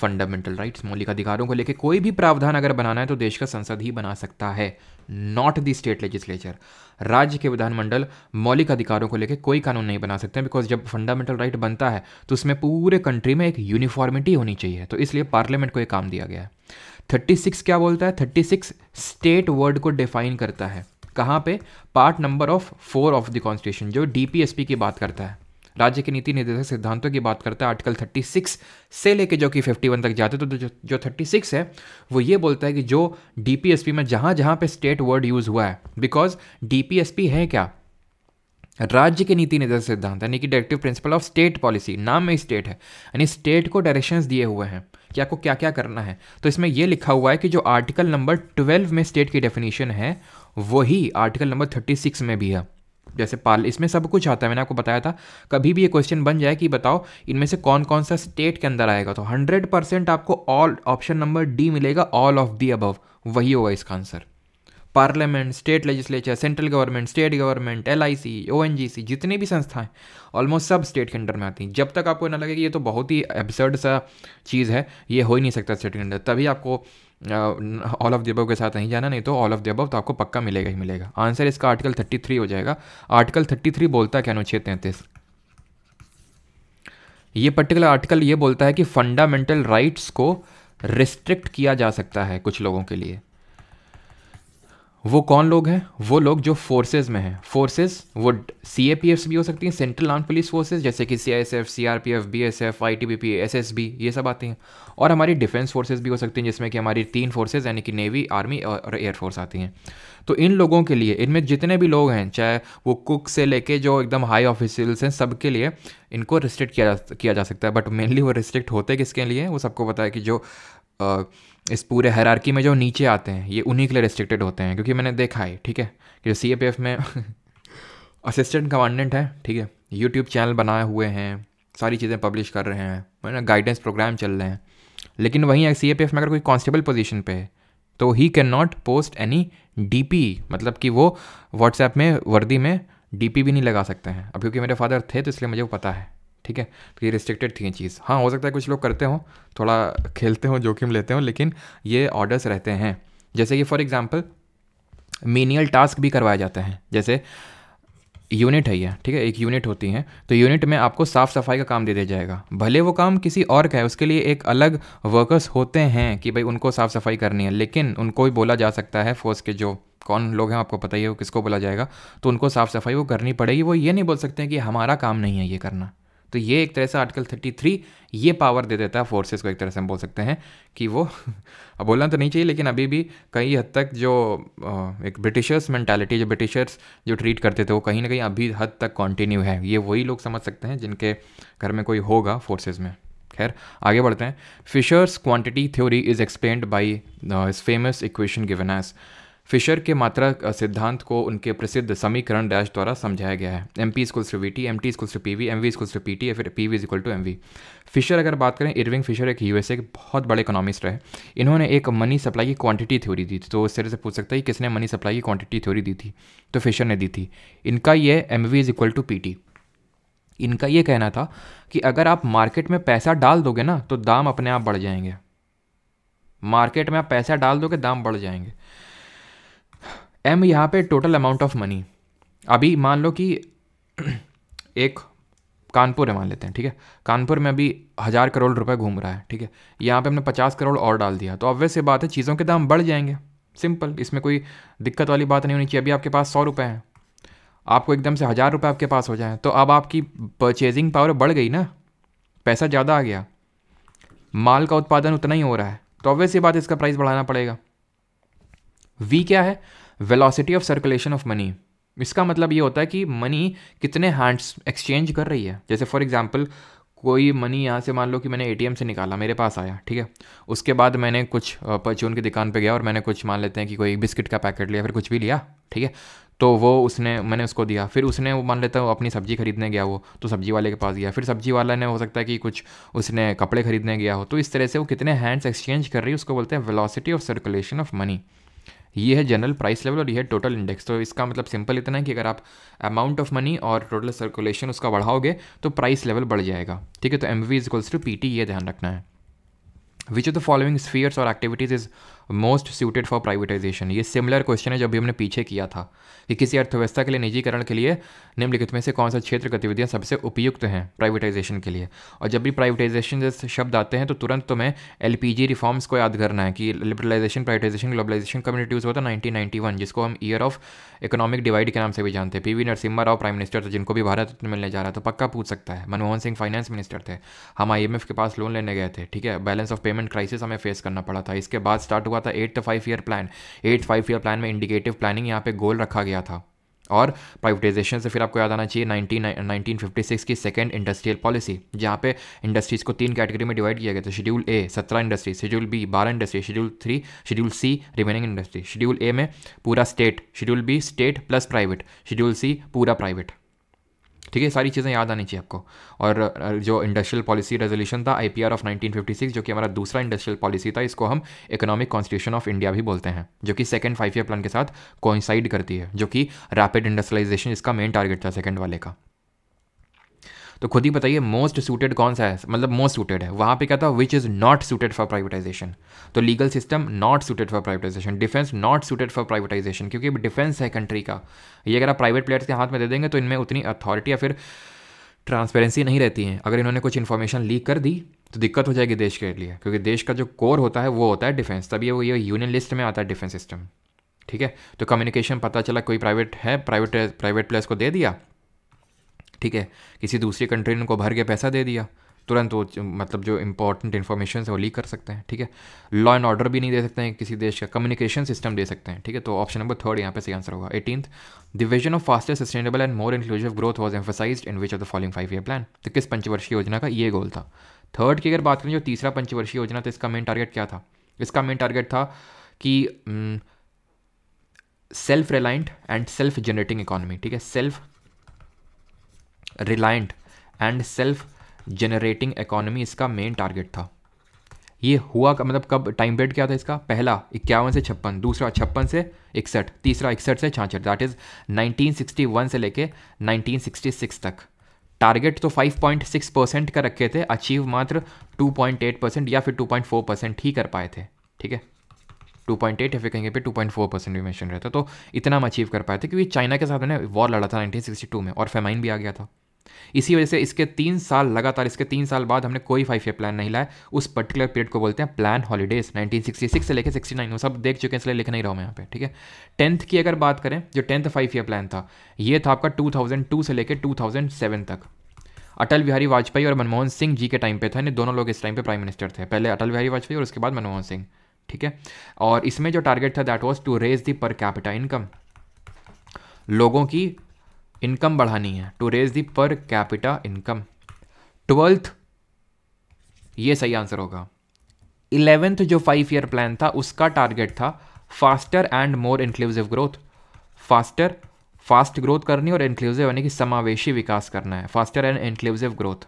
fundamental rights मौलिक अधिकारों को लेकर कोई भी प्रावधान अगर बनाना है तो देश का संसद ही बना सकता है नॉट द स्टेट लेजिस्लेचर राज्य के विधानमंडल मौलिक अधिकारों को लेकर कोई कानून नहीं बना सकते बिकॉज जब फंडामेंटल राइट बनता है तो उसमें पूरे कंट्री में एक यूनिफॉर्मिटी होनी चाहिए तो इसलिए पार्लियामेंट को एक काम दिया गया है थर्टी सिक्स क्या बोलता है थर्टी सिक्स स्टेट वर्ड को डिफाइन करता है कहाँ पे part number of four of the constitution जो डीपीएसपी की बात करता है राज्य के नीति निर्देशक सिद्धांतों की बात करता है आर्टिकल 36 से लेके जो कि 51 तक जाते तो जो थर्टी 36 है वो ये बोलता है कि जो डीपीएसपी में जहां जहां पे स्टेट वर्ड यूज़ हुआ है बिकॉज डीपीएसपी है क्या राज्य के नीति निर्देशक सिद्धांत यानी कि directive principle of state policy नाम में स्टेट है यानी स्टेट को डायरेक्शन दिए हुए हैं कि आपको क्या क्या करना है तो इसमें यह लिखा हुआ है कि जो आर्टिकल नंबर ट्वेल्व में स्टेट की डेफिनेशन है वही आर्टिकल नंबर थर्टी सिक्स में भी है जैसे पार्ल इसमें सब कुछ आता है मैंने आपको बताया था कभी भी ये क्वेश्चन बन जाए कि बताओ इनमें से कौन कौन सा स्टेट के अंदर आएगा तो हंड्रेड परसेंट आपको ऑल ऑप्शन नंबर डी मिलेगा ऑल ऑफ दी अबव वही होगा इसका answer parliament state legislature central government state government L I C O N G C जितनी भी संस्थाएं ऑलमोस्ट सब स्टेट के अंडर में आती हैं जब तक आपको ना लगे कि ये तो बहुत ही एब्सर्ड सा चीज़ है ये हो ही नहीं सकता स्टेट के अंडर तभी आपको ऑल ऑफ दियबव के साथ नहीं जाना नहीं तो ऑल ऑफ दियबव तो आपको पक्का मिलेगा ही मिलेगा आंसर इसका आर्टिकल थर्टी थ्री हो जाएगा आर्टिकल थर्टी थ्री बोलता है क्या अनुच्छेद तैंतीस ये पर्टिकुलर आर्टिकल ये बोलता है कि फंडामेंटल राइट्स को रिस्ट्रिक्ट किया जा सकता है कुछ लोगों के लिए वो कौन लोग हैं वो लोग जो फोर्सेज में हैं फोर्सेज वो सी ए पी एफ भी हो सकती हैं सेंट्रल आर्म पुलिस फोर्सेज जैसे कि C I S F C R P F B S F I T B P S S B ये सब आती हैं और हमारी डिफेंस फोर्सेज भी हो सकती हैं जिसमें कि हमारी तीन फोर्सेज यानी कि नेवी आर्मी और एयरफोर्स आती हैं तो इन लोगों के लिए इनमें जितने भी लोग हैं चाहे वो कुक से लेके जो एकदम हाई ऑफिसल्स हैं सब के लिए इनको रिस्ट्रिक्ट किया जा किया जा सकता है बट मेनली वो रिस्ट्रिक्ट होते किसके लिए वो सबको पता है कि जो इस पूरे हरारकी में जो नीचे आते हैं ये उन्हीं के लिए रेस्ट्रिक्टेड होते हैं क्योंकि मैंने देखा है ठीक है कि जो सी में असिस्टेंट कमांडेंट है ठीक है यूट्यूब चैनल बनाए हुए हैं सारी चीज़ें पब्लिश कर रहे हैं मैंने गाइडेंस प्रोग्राम चल रहे हैं लेकिन वहीं सी ए में अगर कोई कॉन्स्टेबल पोजिशन पे है तो he can not post any P मतलब कि वो व्हाट्सएप में वर्दी में पी भी नहीं लगा सकते हैं अब क्योंकि मेरे फादर थे तो इसलिए मुझे वो पता है ठीक है तो ये रिस्ट्रिक्टेड थी चीज़ हाँ हो सकता है कुछ लोग करते हों थोड़ा खेलते हों जोखिम लेते हों लेकिन ये ऑर्डर्स रहते हैं जैसे कि फॉर एग्ज़ाम्पल मीनियल टास्क भी करवाए जाते हैं जैसे यूनिट है ये ठीक है एक यूनिट होती है तो यूनिट में आपको साफ़ सफाई का काम दे दिया जाएगा भले वो काम किसी और का है उसके लिए एक अलग वर्कर्स होते हैं कि भाई उनको साफ़ सफाई करनी है लेकिन उनको भी बोला जा सकता है फोर्स के जो कौन लोग हैं आपको पता ही है वो किसको बोला जाएगा तो उनको साफ़ सफाई वो करनी पड़ेगी वो ये नहीं बोल सकते हैं कि हमारा काम नहीं है ये करना तो ये एक तरह से आर्टिकल 33 ये पावर दे देता है फोर्सेस को एक तरह से हम बोल सकते हैं कि वो अब बोलना तो नहीं चाहिए लेकिन अभी भी कई हद तक जो एक ब्रिटिशर्स मैंटेलिटी जो ब्रिटिशर्स जो ट्रीट करते थे वो कहीं ना कहीं अभी हद तक कॉन्टिन्यू है ये वही लोग समझ सकते हैं जिनके घर में कोई होगा फोर्सेज में खैर आगे बढ़ते हैं Fisher's quantity theory is explained by इस famous equation given as Fisher के मात्रा सिद्धांत को उनके प्रसिद्ध समीकरण डैश द्वारा समझाया गया है एम पी स्कूल से V T M T school से P V M V school से पी टी या फिर P V is equal to M V Fisher अगर बात करें इरविंग फिशर एक यू एस ए के बहुत बड़े इकोनॉमिस्ट रहे इन्होंने एक मनी सप्लाई की क्वांटिटी थ्योरी दी थी तो इस तरह से पूछ सकता है कि किसने मनी सप्लाई की क्वांटिटी थ्योरी दी थी तो फिशर ने दी थी इनका ये M V is equal to P T इनका ये कहना था कि अगर आप मार्केट में पैसा डाल दोगे ना तो दाम अपने आप बढ़ जाएंगे मार्केट में आप पैसा डाल दोगे दाम बढ़ जाएंगे एम यहाँ पे टोटल अमाउंट ऑफ मनी अभी मान लो कि एक कानपुर है मान लेते हैं ठीक है कानपुर में अभी हज़ार करोड़ रुपए घूम रहा है ठीक है यहाँ पे हमने पचास करोड़ और डाल दिया तो ऑब्वियस ये बात है चीज़ों के दाम बढ़ जाएंगे सिंपल इसमें कोई दिक्कत वाली बात नहीं होनी चाहिए अभी आपके पास सौ रुपये हैं आपको एकदम से हज़ार रुपये आपके पास हो जाएँ तो अब आपकी परचेजिंग पावर बढ़ गई ना पैसा ज़्यादा आ गया माल का उत्पादन उतना ही हो रहा है तो ऑब्वियस ये बात इसका प्राइस बढ़ाना पड़ेगा वी क्या है velocity of circulation of money इसका मतलब ये होता है कि मनी कितने हैंड्स एक्सचेंज कर रही है जैसे फॉर एग्जांपल कोई मनी यहाँ से मान लो कि मैंने एटीएम से निकाला मेरे पास आया ठीक है उसके बाद मैंने कुछ परचून की दुकान पे गया और मैंने कुछ मान लेते हैं कि कोई बिस्किट का पैकेट लिया फिर कुछ भी लिया ठीक है तो वो उसने मैंने उसको दिया फिर उसने वो मान लेता हूँ अपनी सब्ज़ी खरीदने गया वो तो सब्ज़ी वाले के पास गया फिर सब्ज़ी वाला ने हो सकता है कि कुछ उसने कपड़े खरीदने गया हो तो इस तरह से वो कितने हैंड्स एक्सचेंज कर रही है उसको बोलते हैं velocity of circulation of money ये है जनरल प्राइस लेवल और ये है टोटल इंडेक्स तो इसका मतलब सिंपल इतना है कि अगर आप अमाउंट ऑफ मनी और टोटल सर्कुलेशन उसका बढ़ाओगे तो प्राइस लेवल बढ़ जाएगा ठीक है तो M V is equals to P T ये ध्यान रखना है which of the following spheres और activities is most suited for privatisation ये सिमिलर क्वेश्चन है जब भी हमने पीछे किया था कि किसी अर्थव्यवस्था के लिए निजीकरण के लिए निम्नलिखित में से कौन सा क्षेत्र गतिविधियाँ सबसे उपयुक्त हैं प्राइवेटाइजेशन के लिए और जब भी प्राइवेटाइजेशन जैसे शब्द आते हैं तो तुरंत तुम्हें एल रिफॉर्म्स को याद करना है कि लिबरलाइजेशन प्राइवेटाइजेशन ग्लोबलाइजेशन कम्युनिटी हुआ था नाइनटीन जिसको हम ईयर ऑफ इकोनॉमिक डिवाइड के नाम से भी जानते हैं P Narasimha Rao prime minister थे जिनको भी भारत रत्न मिलने जा रहा था तो पक्का पूछ सकता है मनमोहन सिंह फाइनेंस मिनिस्टर थे हम आई के पास लोन लेने गए थे ठीक है बैलेंस ऑफ पेमेंट क्राइसिस हमें फेस करना पड़ा था इसके बाद स्टार्ट हुआ था eight five year plan eight five year plan में इंडिकेटिव प्लानिंग यहाँ पे गोल रखा गया था और प्राइवेटाइजेशन से फिर आपको याद आना चाहिए 19 1956 की सेकेंड इंडस्ट्रियल पॉलिसी जहाँ पे इंडस्ट्रीज़ को तीन कैटेगरी में डिवाइड किया गया था शेड्यूल ए सत्रह इंडस्ट्री शेड्यूल बी बारह industry schedule three schedule C remaining industry schedule A में पूरा state schedule B state plus private schedule C पूरा प्राइवेट ठीक है सारी चीज़ें याद आनी चाहिए आपको और जो इंडस्ट्रियल पॉलिसी रेजोल्यूशन था आई ऑफ नाइनटीन जो कि हमारा दूसरा इंडस्ट्रियल पॉलिसी था इसको हम इकोनॉमिक कॉन्स्टिट्यूशन ऑफ इंडिया भी बोलते हैं जो कि सेकंड फाइव ईयर प्लान के साथ कोइंसाइड करती है जो कि रैपिड इंडस्ट्रियलाइजेशन इसका मेन टारगेट था सेकंड वाले का तो खुद ही बताइए मोस्ट सूटेड कौन सा है मतलब मोस्ट सूटेड है वहाँ पे क्या था which is not suited for privatisation तो legal system not suited for privatisation defence not suited for privatisation क्योंकि डिफेंस है कंट्री का ये अगर आप प्राइवेट प्लेयर्स के हाथ में दे देंगे तो इनमें उतनी अथॉरिटी या फिर ट्रांसपेरेंसी नहीं रहती है अगर इन्होंने कुछ इन्फॉर्मेशन लीक कर दी तो दिक्कत हो जाएगी देश के लिए क्योंकि देश का जो कोर होता है वो होता है डिफेंस तभी वो ये यूनियन लिस्ट में आता है डिफेंस सिस्टम ठीक है तो कम्युनिकेशन पता चला कोई प्राइवेट है प्राइवेट प्राइवेट प्लेस को दे दिया ठीक है किसी दूसरी कंट्री ने उनको भर के पैसा दे दिया तुरंत वो मतलब जो इंपॉर्टेंट इन्फॉर्मेशन है वो लीक कर सकते हैं ठीक है लॉ एंड ऑर्डर भी नहीं दे सकते हैं किसी देश का कम्युनिकेशन सिस्टम दे सकते हैं ठीक है तो ऑप्शन नंबर थर्ड यहाँ पे सही आंसर होगा eighteen division of faster sustainable and more inclusive growth was emphasize in which of the following five year plan तो किस पंचवर्षीय योजना का ये गोल था थर्ड की अगर बात करें जो तीसरा पंचवर्षीय योजना था इसका मेन टारगेट क्या था इसका मेन टारगेट था कि self reliant and self generating economy ठीक है self reliant and self generating economy इसका मेन टारगेट था ये हुआ का मतलब कब टाइम पीरियड क्या था इसका पहला इक्यावन से छप्पन दूसरा छप्पन से इकसठ तीसरा इकसठ से छाछठ दैट इज़ 1961 से लेके 1966 तक टारगेट तो 5.6 परसेंट का रखे थे अचीव मात्र 2.8 परसेंट या फिर 2.4 परसेंट ही कर पाए थे ठीक है 2.8 या फिर कहीं पे 2.4 परसेंट भी मैंशन रहता तो इतना हम अचीव कर पाए थे क्योंकि चाइना के साथ मैंने वॉर लड़ा था 1962 में और फेमाइन भी आ गया था इसी वजह से इसके तीन साल लगातार इसके तीन साल बाद हमने कोई फाइव ईयर प्लान नहीं लाया उस पर्टिकुलर पीरियड को बोलते हैं प्लान हॉलीडेज 1966 से लेकर 69 नाइन सब देख चुके हैं इसलिए लिख नहीं रहा हूँ यहाँ पे ठीक है टेंथ की अगर बात करें जो टेंथ फाइव ईयर प्लान था ये था आपका 2002 से लेकर 2007 तक अटल बिहारी वाजपेयी और मनमोहन सिंह जी के टाइम पे था यानी दोनों लोग इस टाइम पे प्राइम मिनिस्टर थे पहले अटल बिहारी वाजपेयी और उसके बाद मनमोहन सिंह ठीक है और इसमें जो टारगेट था that was to raise the per capita income लोगों की इनकम बढ़ानी है to raise the per capita income twelfth ये सही आंसर होगा इलेवेंथ जो फाइव ईयर प्लान था उसका टारगेट था faster and more inclusive growth faster fast growth करनी और इंक्लूसिव यानी कि समावेशी विकास करना है फास्टर एंड इंक्लूसिव ग्रोथ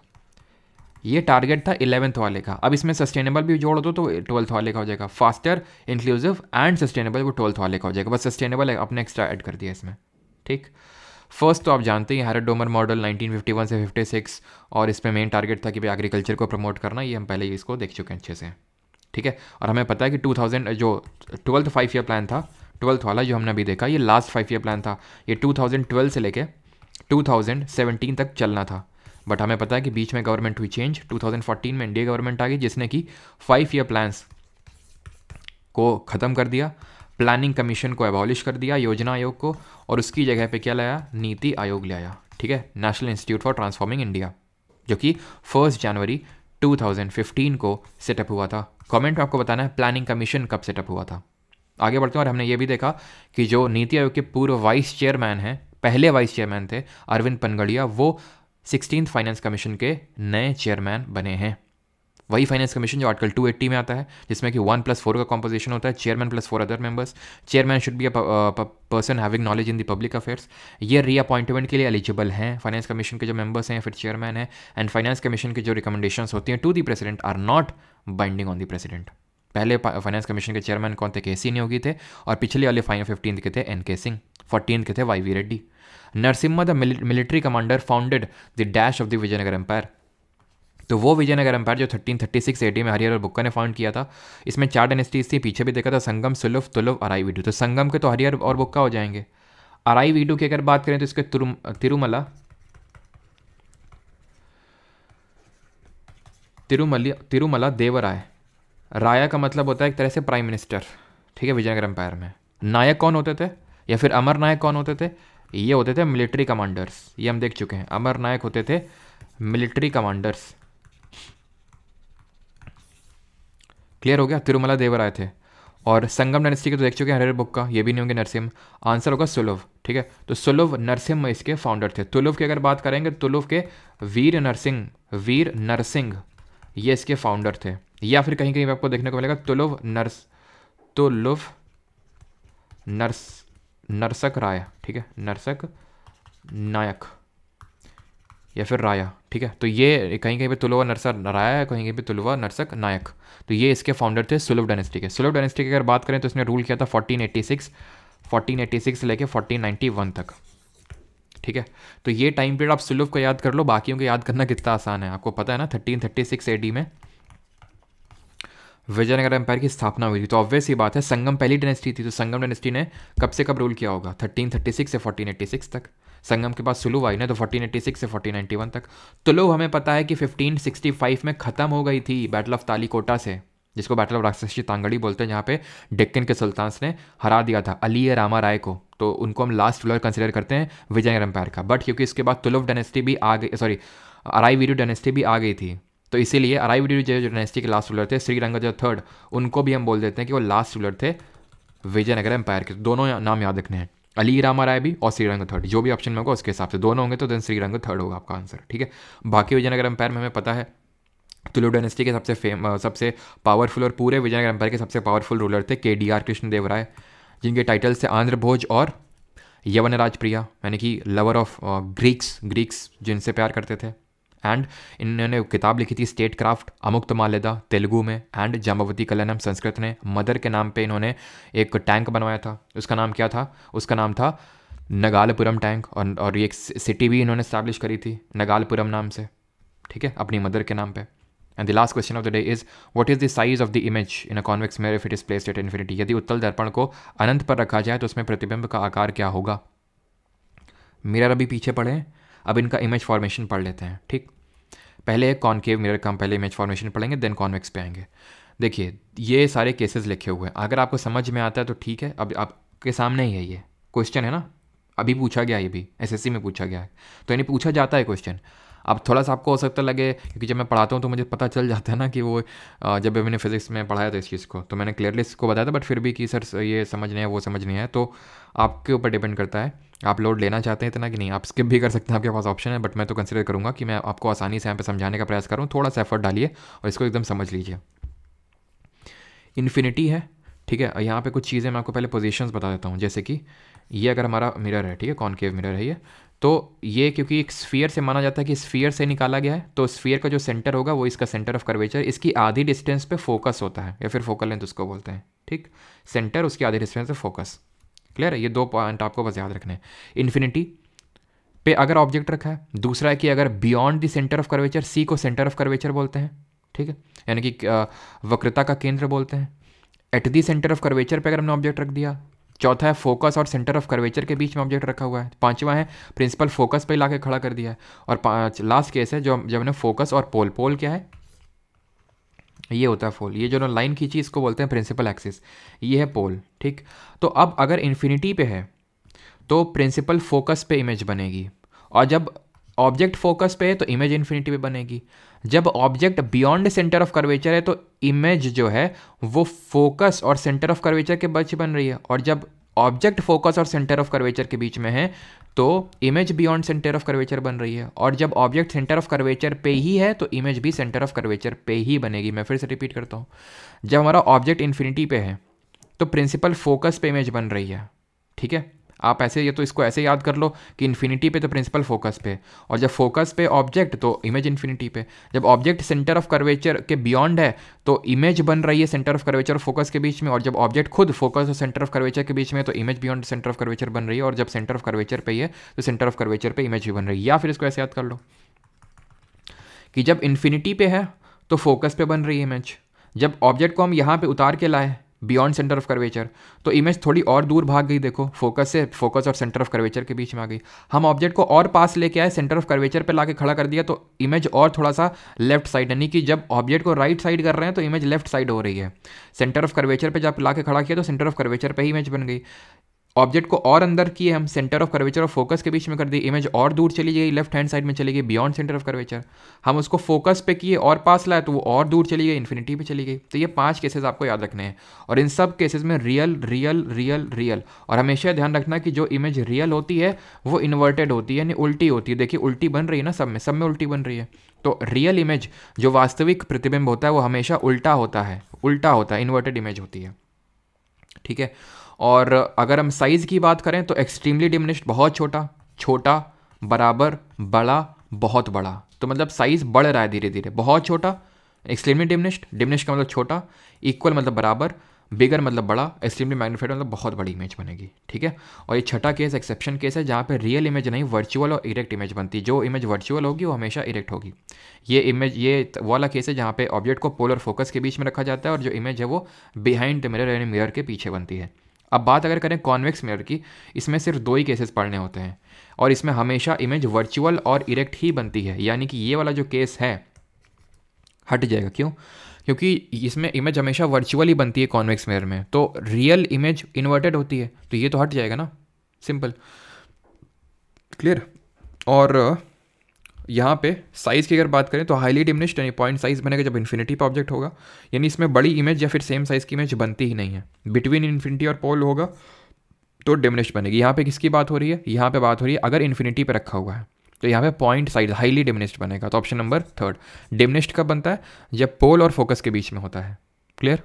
ये टारगेट था इलेवेंथ वाले का अब इसमें सस्टेनेबल भी जोड़ दो तो ट्वेल्थ वाले का हो जाएगा फास्टर इंक्लूसिव एंड सस्टेनेबल वो ट्वेल्थ वाले का हो जाएगा बस सस्टेनेबल अपने एक्स्ट्रा ऐड कर दिया इसमें ठीक फर्स्ट तो आप जानते हैं हैरड डोमर मॉडल 1951 से 56 और इसमें मेन टारगेट था कि भाई एग्रीकल्चर को प्रमोट करना ये हम पहले इसको देख चुके हैं अच्छे से ठीक है और हमें पता है कि 2000 जो ट्वेल्थ फाइव ईयर प्लान था ट्वेल्थ वाला जो हमने अभी देखा ये लास्ट फाइव ईयर प्लान था ये टू से लेके टू तक चलना था बट हमें पता है कि बीच में गवर्नमेंट हुई चेंज 2014 में इंडिया गवर्नमेंट आ गई जिसने कि फाइव ईयर प्लान्स को ख़त्म कर दिया प्लानिंग कमीशन को एबॉलिश कर दिया योजना आयोग को और उसकी जगह पे क्या लाया नीति आयोग ले आया ठीक है National Institute for Transforming India जो कि फर्स्ट जनवरी 2015 को सेटअप हुआ था कमेंट में आपको बताना है प्लानिंग कमीशन कब सेटअप हुआ था आगे बढ़ते हैं और हमने ये भी देखा कि जो नीति आयोग के पूर्व वाइस चेयरमैन हैं पहले वाइस चेयरमैन थे अरविंद पनगड़िया वो सिक्सटीन फाइनेंस कमीशन के नए चेयरमैन बने हैं वही फाइनेंस कमीशन जो आर्टिकल 280 में आता है जिसमें कि वन प्लस फोर का कॉम्पोजिशन होता है chairman plus four other members chairman should be a person having knowledge in the public affairs ये री अपॉइंटमेंट के लिए एलिजिबल हैं फाइनेंस कमीशन के जो मेंबर्स हैं फिर चेयरमैन है एंड फाइनेंस कमीशन के जो रिकमेंडेशन होती हैं to the president are not binding on the president पहले फाइनेंस कमीशन के चेयरमैन कौन थे के सी नेगी थे और पिछले वाले फाइन फिफ्टीन के थे एन के सिंह फोर्टीन के थे Y V Reddy Narasimha the military commander founded the dash of the Vijayanagar empire तो वो विजयनगर एम्पायर जो थर्टीन थर्टी सिक्स एडी में हरियर और बुक्का ने फाउंड किया था इसमें चार डेनेस्टीज थी पीछे भी देखा था संगम सुलभ तुलभ अराई वीडू तो संगम के तो हरियर और बुक्का हो जाएंगे अराई वीडू की अगर बात करें तो इसके तिरुमला तिरुमला तिरुमला देवराय राया का मतलब होता है एक तरह से प्राइम मिनिस्टर ठीक है विजयनगर एम्पायर में नायक कौन होते थे या फिर अमर नायक कौन होते थे ये होते थे मिलिट्री कमांडर्स ये हम देख चुके हैं अमर नायक होते थे मिलिट्री कमांडर्स क्लियर हो गया तिरुमला देवर आए थे और संगम डायनेस्टी के तो देख चुके हैं हरेर बुक का ये भी नहीं होंगे नरसिम आंसर होगा सुलभ ठीक है तो सुलभ नरसिम इसके फाउंडर थे तुलुभ की अगर बात करेंगे तुलुभ के वीर नरसिंह वीर नरसिंह ये इसके फाउंडर थे या फिर कहीं कहीं आपको देखने को मिलेगा तुलुभ नर्स तुलुभ नर्स नरसक राय ठीक है नरसक नायक या फिर राया ठीक है तो ये कहीं कहीं पे तुलवा नरसर राया कहीं कहीं पे तुलवा नरसक नायक तो ये इसके फाउंडर थे सुलभ डायनेस्टी के सुलभ डायनेस्टी की अगर बात करें तो इसने रूल किया था 1486 1486 से लेके 1491 तक ठीक है तो ये टाइम पीरियड आप सुलभ को याद कर लो बाकियों को याद करना कितना आसान है आपको पता है ना थर्टीन थर्टी सिक्स एडी में विजयनगर एम्पायर की स्थापना हुई थी तो ऑब्वियस ही बात है संगम पहली डायनेस्टी थी तो संगम डायनेस्टी ने कब से कब रूल किया होगा थर्टीन थर्टी सिक्स से फोर्टीन एट्टी सिक्स तक संगम के बाद सुलू आई ना तो 1486 से 1491 तक तुलु तो हमें पता है कि 1565 में ख़त्म हो गई थी बैटल ऑफ तालीकोटा से जिसको बैटल ऑफ राक्षसी तांगड़ी बोलते हैं जहाँ पे डेक्कन के सुल्तान्स ने हरा दिया था अली रामा राय को तो उनको हम लास्ट रूलर कंसिडर करते हैं विजयनगर एम्पायर का बट क्योंकि इसके बाद तुलव डेनेस्टी भी आ गई सॉरी अराई वीडियो डेनेस्टी भी आ गई थी तो इसीलिए अराई वीडियो जो डेनेस्टी के लास्ट रूलर थे श्री जो थर्ड उनको भी हम बोल देते हैं कि वो लास्ट रूलर थे विजयनगर एम्पायर के दोनों नाम याद रखने हैं अली रामा राय भी और श्रीरंग थर्ड जो भी ऑप्शन में होगा उसके हिसाब से दोनों होंगे तो देन श्रीरंग थर्ड होगा आपका आंसर ठीक है बाकी विजयनगर एम्पायर में हमें पता है तुलु डायनेस्टी के सबसे फेम सबसे पावरफुल और पूरे विजयनगर एम्पायर के सबसे पावरफुल रूलर थे के डी आर कृष्णदेव राय जिनके टाइटल्स थे आंध्र भोज और यवन राजप्रिया यानी कि लवर ऑफ ग्रीक्स ग्रीक्स जिनसे प्यार करते थे एंड इन्होंने किताब लिखी थी state craft Amuktamalyada Telugu में एंड जामावती कलनम संस्कृत ने मदर के नाम पे इन्होंने एक टैंक बनवाया था उसका नाम क्या था उसका नाम था नगालपुरम टैंक और और ये एक सिटी भी इन्होंने स्टैब्लिश करी थी नगालपुरम नाम से ठीक है अपनी मदर के नाम पे and the last question of the day is what is the size of the image in a convex mirror if it is placed at infinity यदि उत्तल दर्पण को अनंत पर रखा जाए तो उसमें प्रतिबिंब का आकार क्या होगा मिरर अभी पीछे पड़े अब इनका इमेज फॉर्मेशन पढ़ लेते हैं ठीक पहले कॉन्केव मिरर का हम पहले इमेज फॉर्मेशन पढ़ेंगे देन कॉन्वेक्स पे आएंगे देखिए ये सारे केसेस लिखे हुए हैं अगर आपको समझ में आता है तो ठीक है अब आपके सामने ही है ये क्वेश्चन है ना अभी पूछा गया ये भी एसएससी में पूछा गया है तो यानी पूछा जाता है क्वेश्चन अब थोड़ा सा आपको हो सकता लगे क्योंकि जब मैं पढ़ाता हूँ तो मुझे पता चल जाता है ना कि वो जब मैंने फिज़िक्स में पढ़ाया था इस चीज़ को तो मैंने क्लियरली इसको बताया था बट फिर भी कि सर ये समझ नहीं है वो समझ नहीं है तो आपके ऊपर डिपेंड करता है आप लोड लेना चाहते हैं इतना कि नहीं आप स्किप भी कर सकते हैं आपके पास ऑप्शन है बट मैं तो कंसिडर करूँगा कि मैं आपको आसानी से यहाँ पर समझाने का प्रयास करूँ थोड़ा सा एफर्ट डालिए और इसको एकदम समझ लीजिए इन्फिनिटी है ठीक है यहाँ पे कुछ चीज़ें मैं आपको पहले पोजीशंस बता देता हूँ जैसे कि ये अगर हमारा मिरर है ठीक है कॉनकेव मिरर है ये तो ये क्योंकि एक स्फीयर से माना जाता है कि स्फीयर से निकाला गया है तो स्फीयर का जो सेंटर होगा वो इसका सेंटर ऑफ कर्वेचर इसकी आधी डिस्टेंस पे फोकस होता है या फिर फोकल लेंथ उसको बोलते हैं ठीक सेंटर उसकी आधी डिस्टेंस पे फोकस क्लियर है ये दो पॉइंट आपको बस याद रखने हैं इन्फिनिटी पे अगर ऑब्जेक्ट रखा है दूसरा है कि अगर beyond the centre of curvature C को सेंटर ऑफ कर्वेचर बोलते हैं ठीक है यानी कि वक्रता का केंद्र बोलते हैं at the centre of curvature पे अगर हमने ऑब्जेक्ट रख दिया चौथा है फोकस और सेंटर ऑफ कर्वेचर के बीच में ऑब्जेक्ट रखा हुआ है पांचवा है प्रिंसिपल फोकस पे ला खड़ा कर दिया है और पाँच लास्ट केस है जो जब हमने फोकस और पोल पोल क्या है ये होता है फोल ये जो ना लाइन खींची इसको बोलते हैं प्रिंसिपल एक्सिस ये है पोल ठीक तो अब अगर इन्फिनिटी पे है तो प्रिंसिपल फोकस पे इमेज बनेगी और जब ऑब्जेक्ट फोकस पे है तो इमेज इन्फिनिटी पे बनेगी जब object beyond centre of curvature है तो इमेज जो है वो फोकस और सेंटर ऑफ कर्वेचर के बच बन रही है और जब ऑब्जेक्ट फोकस और सेंटर ऑफ कर्वेचर के बीच में है तो image beyond centre of curvature बन रही है और जब ऑब्जेक्ट सेंटर ऑफ कर्वेचर पे ही है तो इमेज भी सेंटर ऑफ कर्वेचर पे ही बनेगी मैं फिर से रिपीट करता हूँ जब हमारा ऑब्जेक्ट इन्फिनिटी पे है तो प्रिंसिपल फोकस पे इमेज बन रही है ठीक है आप ऐसे ये तो इसको ऐसे याद कर लो कि इन्फिनिटी पे तो प्रिंसिपल फोकस पे और जब फोकस पे ऑब्जेक्ट तो इमेज इन्फिनिटी पे जब ऑब्जेक्ट सेंटर ऑफ कर्वेचर के बियॉन्ड है तो इमेज बन रही है सेंटर ऑफ कर्वेचर फोकस के बीच में और जब ऑब्जेक्ट खुद फोकस और सेंटर ऑफ कर्वेचर के बीच में तो image beyond centre of curvature बन रही है और जब सेंटर ऑफ कर्वेचर ही है तो सेंटर ऑफ कर्वेचर पर इमेज भी बन रही है या फिर इसको ऐसे याद कर लो कि जब इन्फिनिटी पे है तो फोकस पे बन रही है इमेज जब ऑब्जेक्ट को हम यहाँ पे उतार के लाए बियॉन्ड सेंटर ऑफ कर्वेचर तो इमेज थोड़ी और दूर भाग गई देखो फोकस से फोकस और सेंटर ऑफ कर्वेचर के बीच में आ गई हम ऑब्जेक्ट को और पास लेके आए सेंटर ऑफ कर्वेचर पे लाके खड़ा कर दिया तो इमेज और थोड़ा सा लेफ्ट साइड यानी कि जब ऑब्जेक्ट को राइट right साइड कर रहे हैं तो इमेज लेफ्ट साइड हो रही है सेंटर ऑफ कर्वेचर पर जब ला के खड़ा किया तो सेंटर ऑफ कर्वेचर पर ही इमेज बन गई ऑब्जेक्ट को और अंदर किए हम सेंटर ऑफ कर्वेचर और फोकस के बीच में कर दिए इमेज और दूर चली गई लेफ्ट हैंड साइड में चली गई बियॉन्ड सेंटर ऑफ कर्वेचर हम उसको फोकस पे किए और पास लाए तो वो और दूर चली गई इन्फिनिटी पे चली गई तो ये पांच केसेस आपको याद रखने हैं और इन सब केसेस में रियल रियल रियल रियल और हमेशा ध्यान रखना कि जो इमेज रियल होती है वो इन्वर्टेड होती है यानी उल्टी होती है देखिए उल्टी बन रही है ना सब में सब में उल्टी बन रही है तो रियल इमेज जो वास्तविक प्रतिबिंब होता है वो हमेशा उल्टा होता है उल्टा होता है इन्वर्टेड इमेज होती है ठीक है और अगर हम साइज़ की बात करें तो एक्सट्रीमली डिमिनिश्ड बहुत छोटा छोटा बराबर बड़ा बहुत बड़ा तो मतलब साइज़ बढ़ रहा है धीरे धीरे बहुत छोटा एक्सट्रीमली डिमिनिश्ड डिमिनिश का मतलब छोटा इक्वल मतलब बराबर बिगर मतलब बड़ा एक्सट्रीमली मैग्नीफाइड मतलब बहुत बड़ी इमेज बनेगी ठीक है और ये छठा केस एक्सेप्शन केस है जहाँ पे रियल इमेज नहीं वर्चुअल और इरेक्ट इमेज बनती जो इमेज वर्चुअल होगी वो हमेशा इरेक्ट होगी ये इमेज ये वाला केस है जहाँ पे ऑब्जेक्ट को पोलर फोकस के बीच में रखा जाता है और जो इमेज है वो बिहाइंड मिरर यानी मिरर के पीछे बनती है अब बात अगर करें कॉन्वेक्स मिरर की इसमें सिर्फ दो ही केसेस पढ़ने होते हैं और इसमें हमेशा इमेज वर्चुअल और इरेक्ट ही बनती है यानी कि ये वाला जो केस है हट जाएगा क्यों क्योंकि इसमें इमेज हमेशा वर्चुअल ही बनती है कॉन्वेक्स मिरर में तो रियल इमेज इन्वर्टेड होती है तो ये तो हट जाएगा ना सिंपल क्लियर और यहाँ पे साइज़ की अगर बात करें तो हाईली डिमिनिश्ड यानी पॉइंट साइज़ बनेगा जब इन्फिनिटी पर ऑब्जेक्ट होगा यानी इसमें बड़ी इमेज या फिर सेम साइज़ की इमेज बनती ही नहीं है बिटवीन इन्फिनिटी और पोल होगा तो डिमिनिश बनेगी यहाँ पे किसकी बात हो रही है यहाँ पे बात हो रही है अगर इन्फिनिटी पे रखा हुआ है तो यहाँ पे पॉइंट साइज हाईली डिमिनिश्ड बनेगा तो ऑप्शन नंबर थर्ड डिमिनिश्ड कब बनता है जब पोल और फोकस के बीच में होता है क्लियर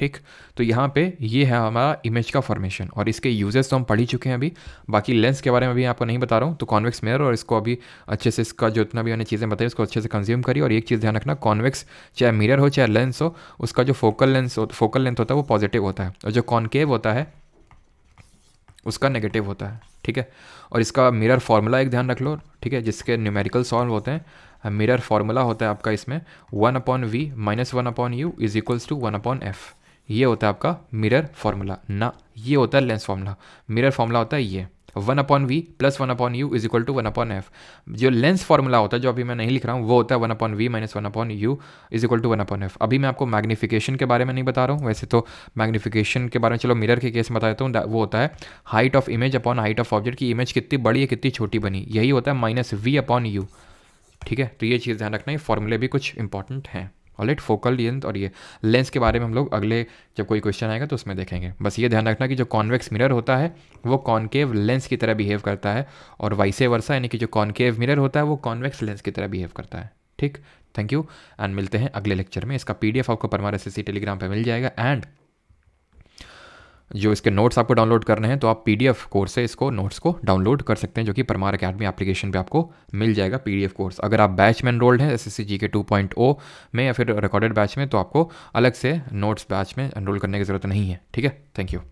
ठीक तो यहाँ पे ये है हमारा इमेज का फॉर्मेशन और इसके यूजेस तो हम पढ़ ही चुके हैं अभी बाकी लेंस के बारे में अभी आपको नहीं बता रहा हूँ तो कॉन्वेक्स मिरर और इसको अभी अच्छे से इसका जो इतना भी मैंने चीज़ें बताई उसको अच्छे से कंज्यूम करी और एक चीज़ ध्यान रखना कॉन्वेक्स चाहे मिरर हो चाहे लेंस हो उसका जो फोकल लेंस हो फोकल लेंथ होता है वो पॉजिटिव होता है और जो कॉन्केव होता है उसका नेगेटिव होता है ठीक है और इसका मिरर फार्मूला एक ध्यान रख लो ठीक है जिसके न्यूमेरिकल सॉल्व होते हैं मिरर फार्मूला होता है आपका इसमें one upon V minus one upon U is equals to one upon F ये होता है आपका मिरर फॉर्मूला ना ये होता है लेंस फॉर्मूला मिरर फॉर्मूला होता है ये one upon V plus one upon U is equal to one upon F जो लेंस फॉर्मूला होता है जो अभी मैं नहीं लिख रहा हूँ वो होता है one upon V minus one upon U is equal to one upon F अभी मैं आपको मैग्निफिकेशन के बारे में नहीं बता रहा हूँ वैसे तो मैग्निफिकेशन के बारे में चलो मिरर के केस में बता देता हूँ वो होता है height of image upon height of object की इमेज कितनी बड़ी है कितनी छोटी बनी यही होता है माइनस वी अपॉन यू ठीक है तो ये चीज़ ध्यान रखना है फॉर्मूले भी कुछ इंपॉर्टेंट हैं ऑलराइट फोकल लेंथ और ये लेंस के बारे में हम लोग अगले जब कोई क्वेश्चन आएगा तो उसमें देखेंगे बस ये ध्यान रखना कि जो कॉन्वेक्स मिरर होता है वो कॉन्केव लेंस की तरह बिहेव करता है और वाइसे वर्षा यानी कि जो कॉन्केव मिरर होता है वो कॉन्वेक्स लेंस की तरह बिहेव करता है ठीक थैंक यू एंड मिलते हैं अगले लेक्चर में इसका पीडीएफ आपको परमार एस टेलीग्राम पर मिल जाएगा एंड जो इसके नोट्स आपको डाउनलोड करने हैं तो आप पी कोर्स से इसको नोट्स को डाउनलोड कर सकते हैं जो कि परमार अकेडमी एप्लीकेशन पे आपको मिल जाएगा पी कोर्स अगर आप बैच में एनरोल्ड हैं एस एस के टू oh में या फिर रिकॉर्डेड बैच में तो आपको अलग से नोट्स बैच में एनरोल करने की ज़रूरत नहीं है ठीक है थैंक यू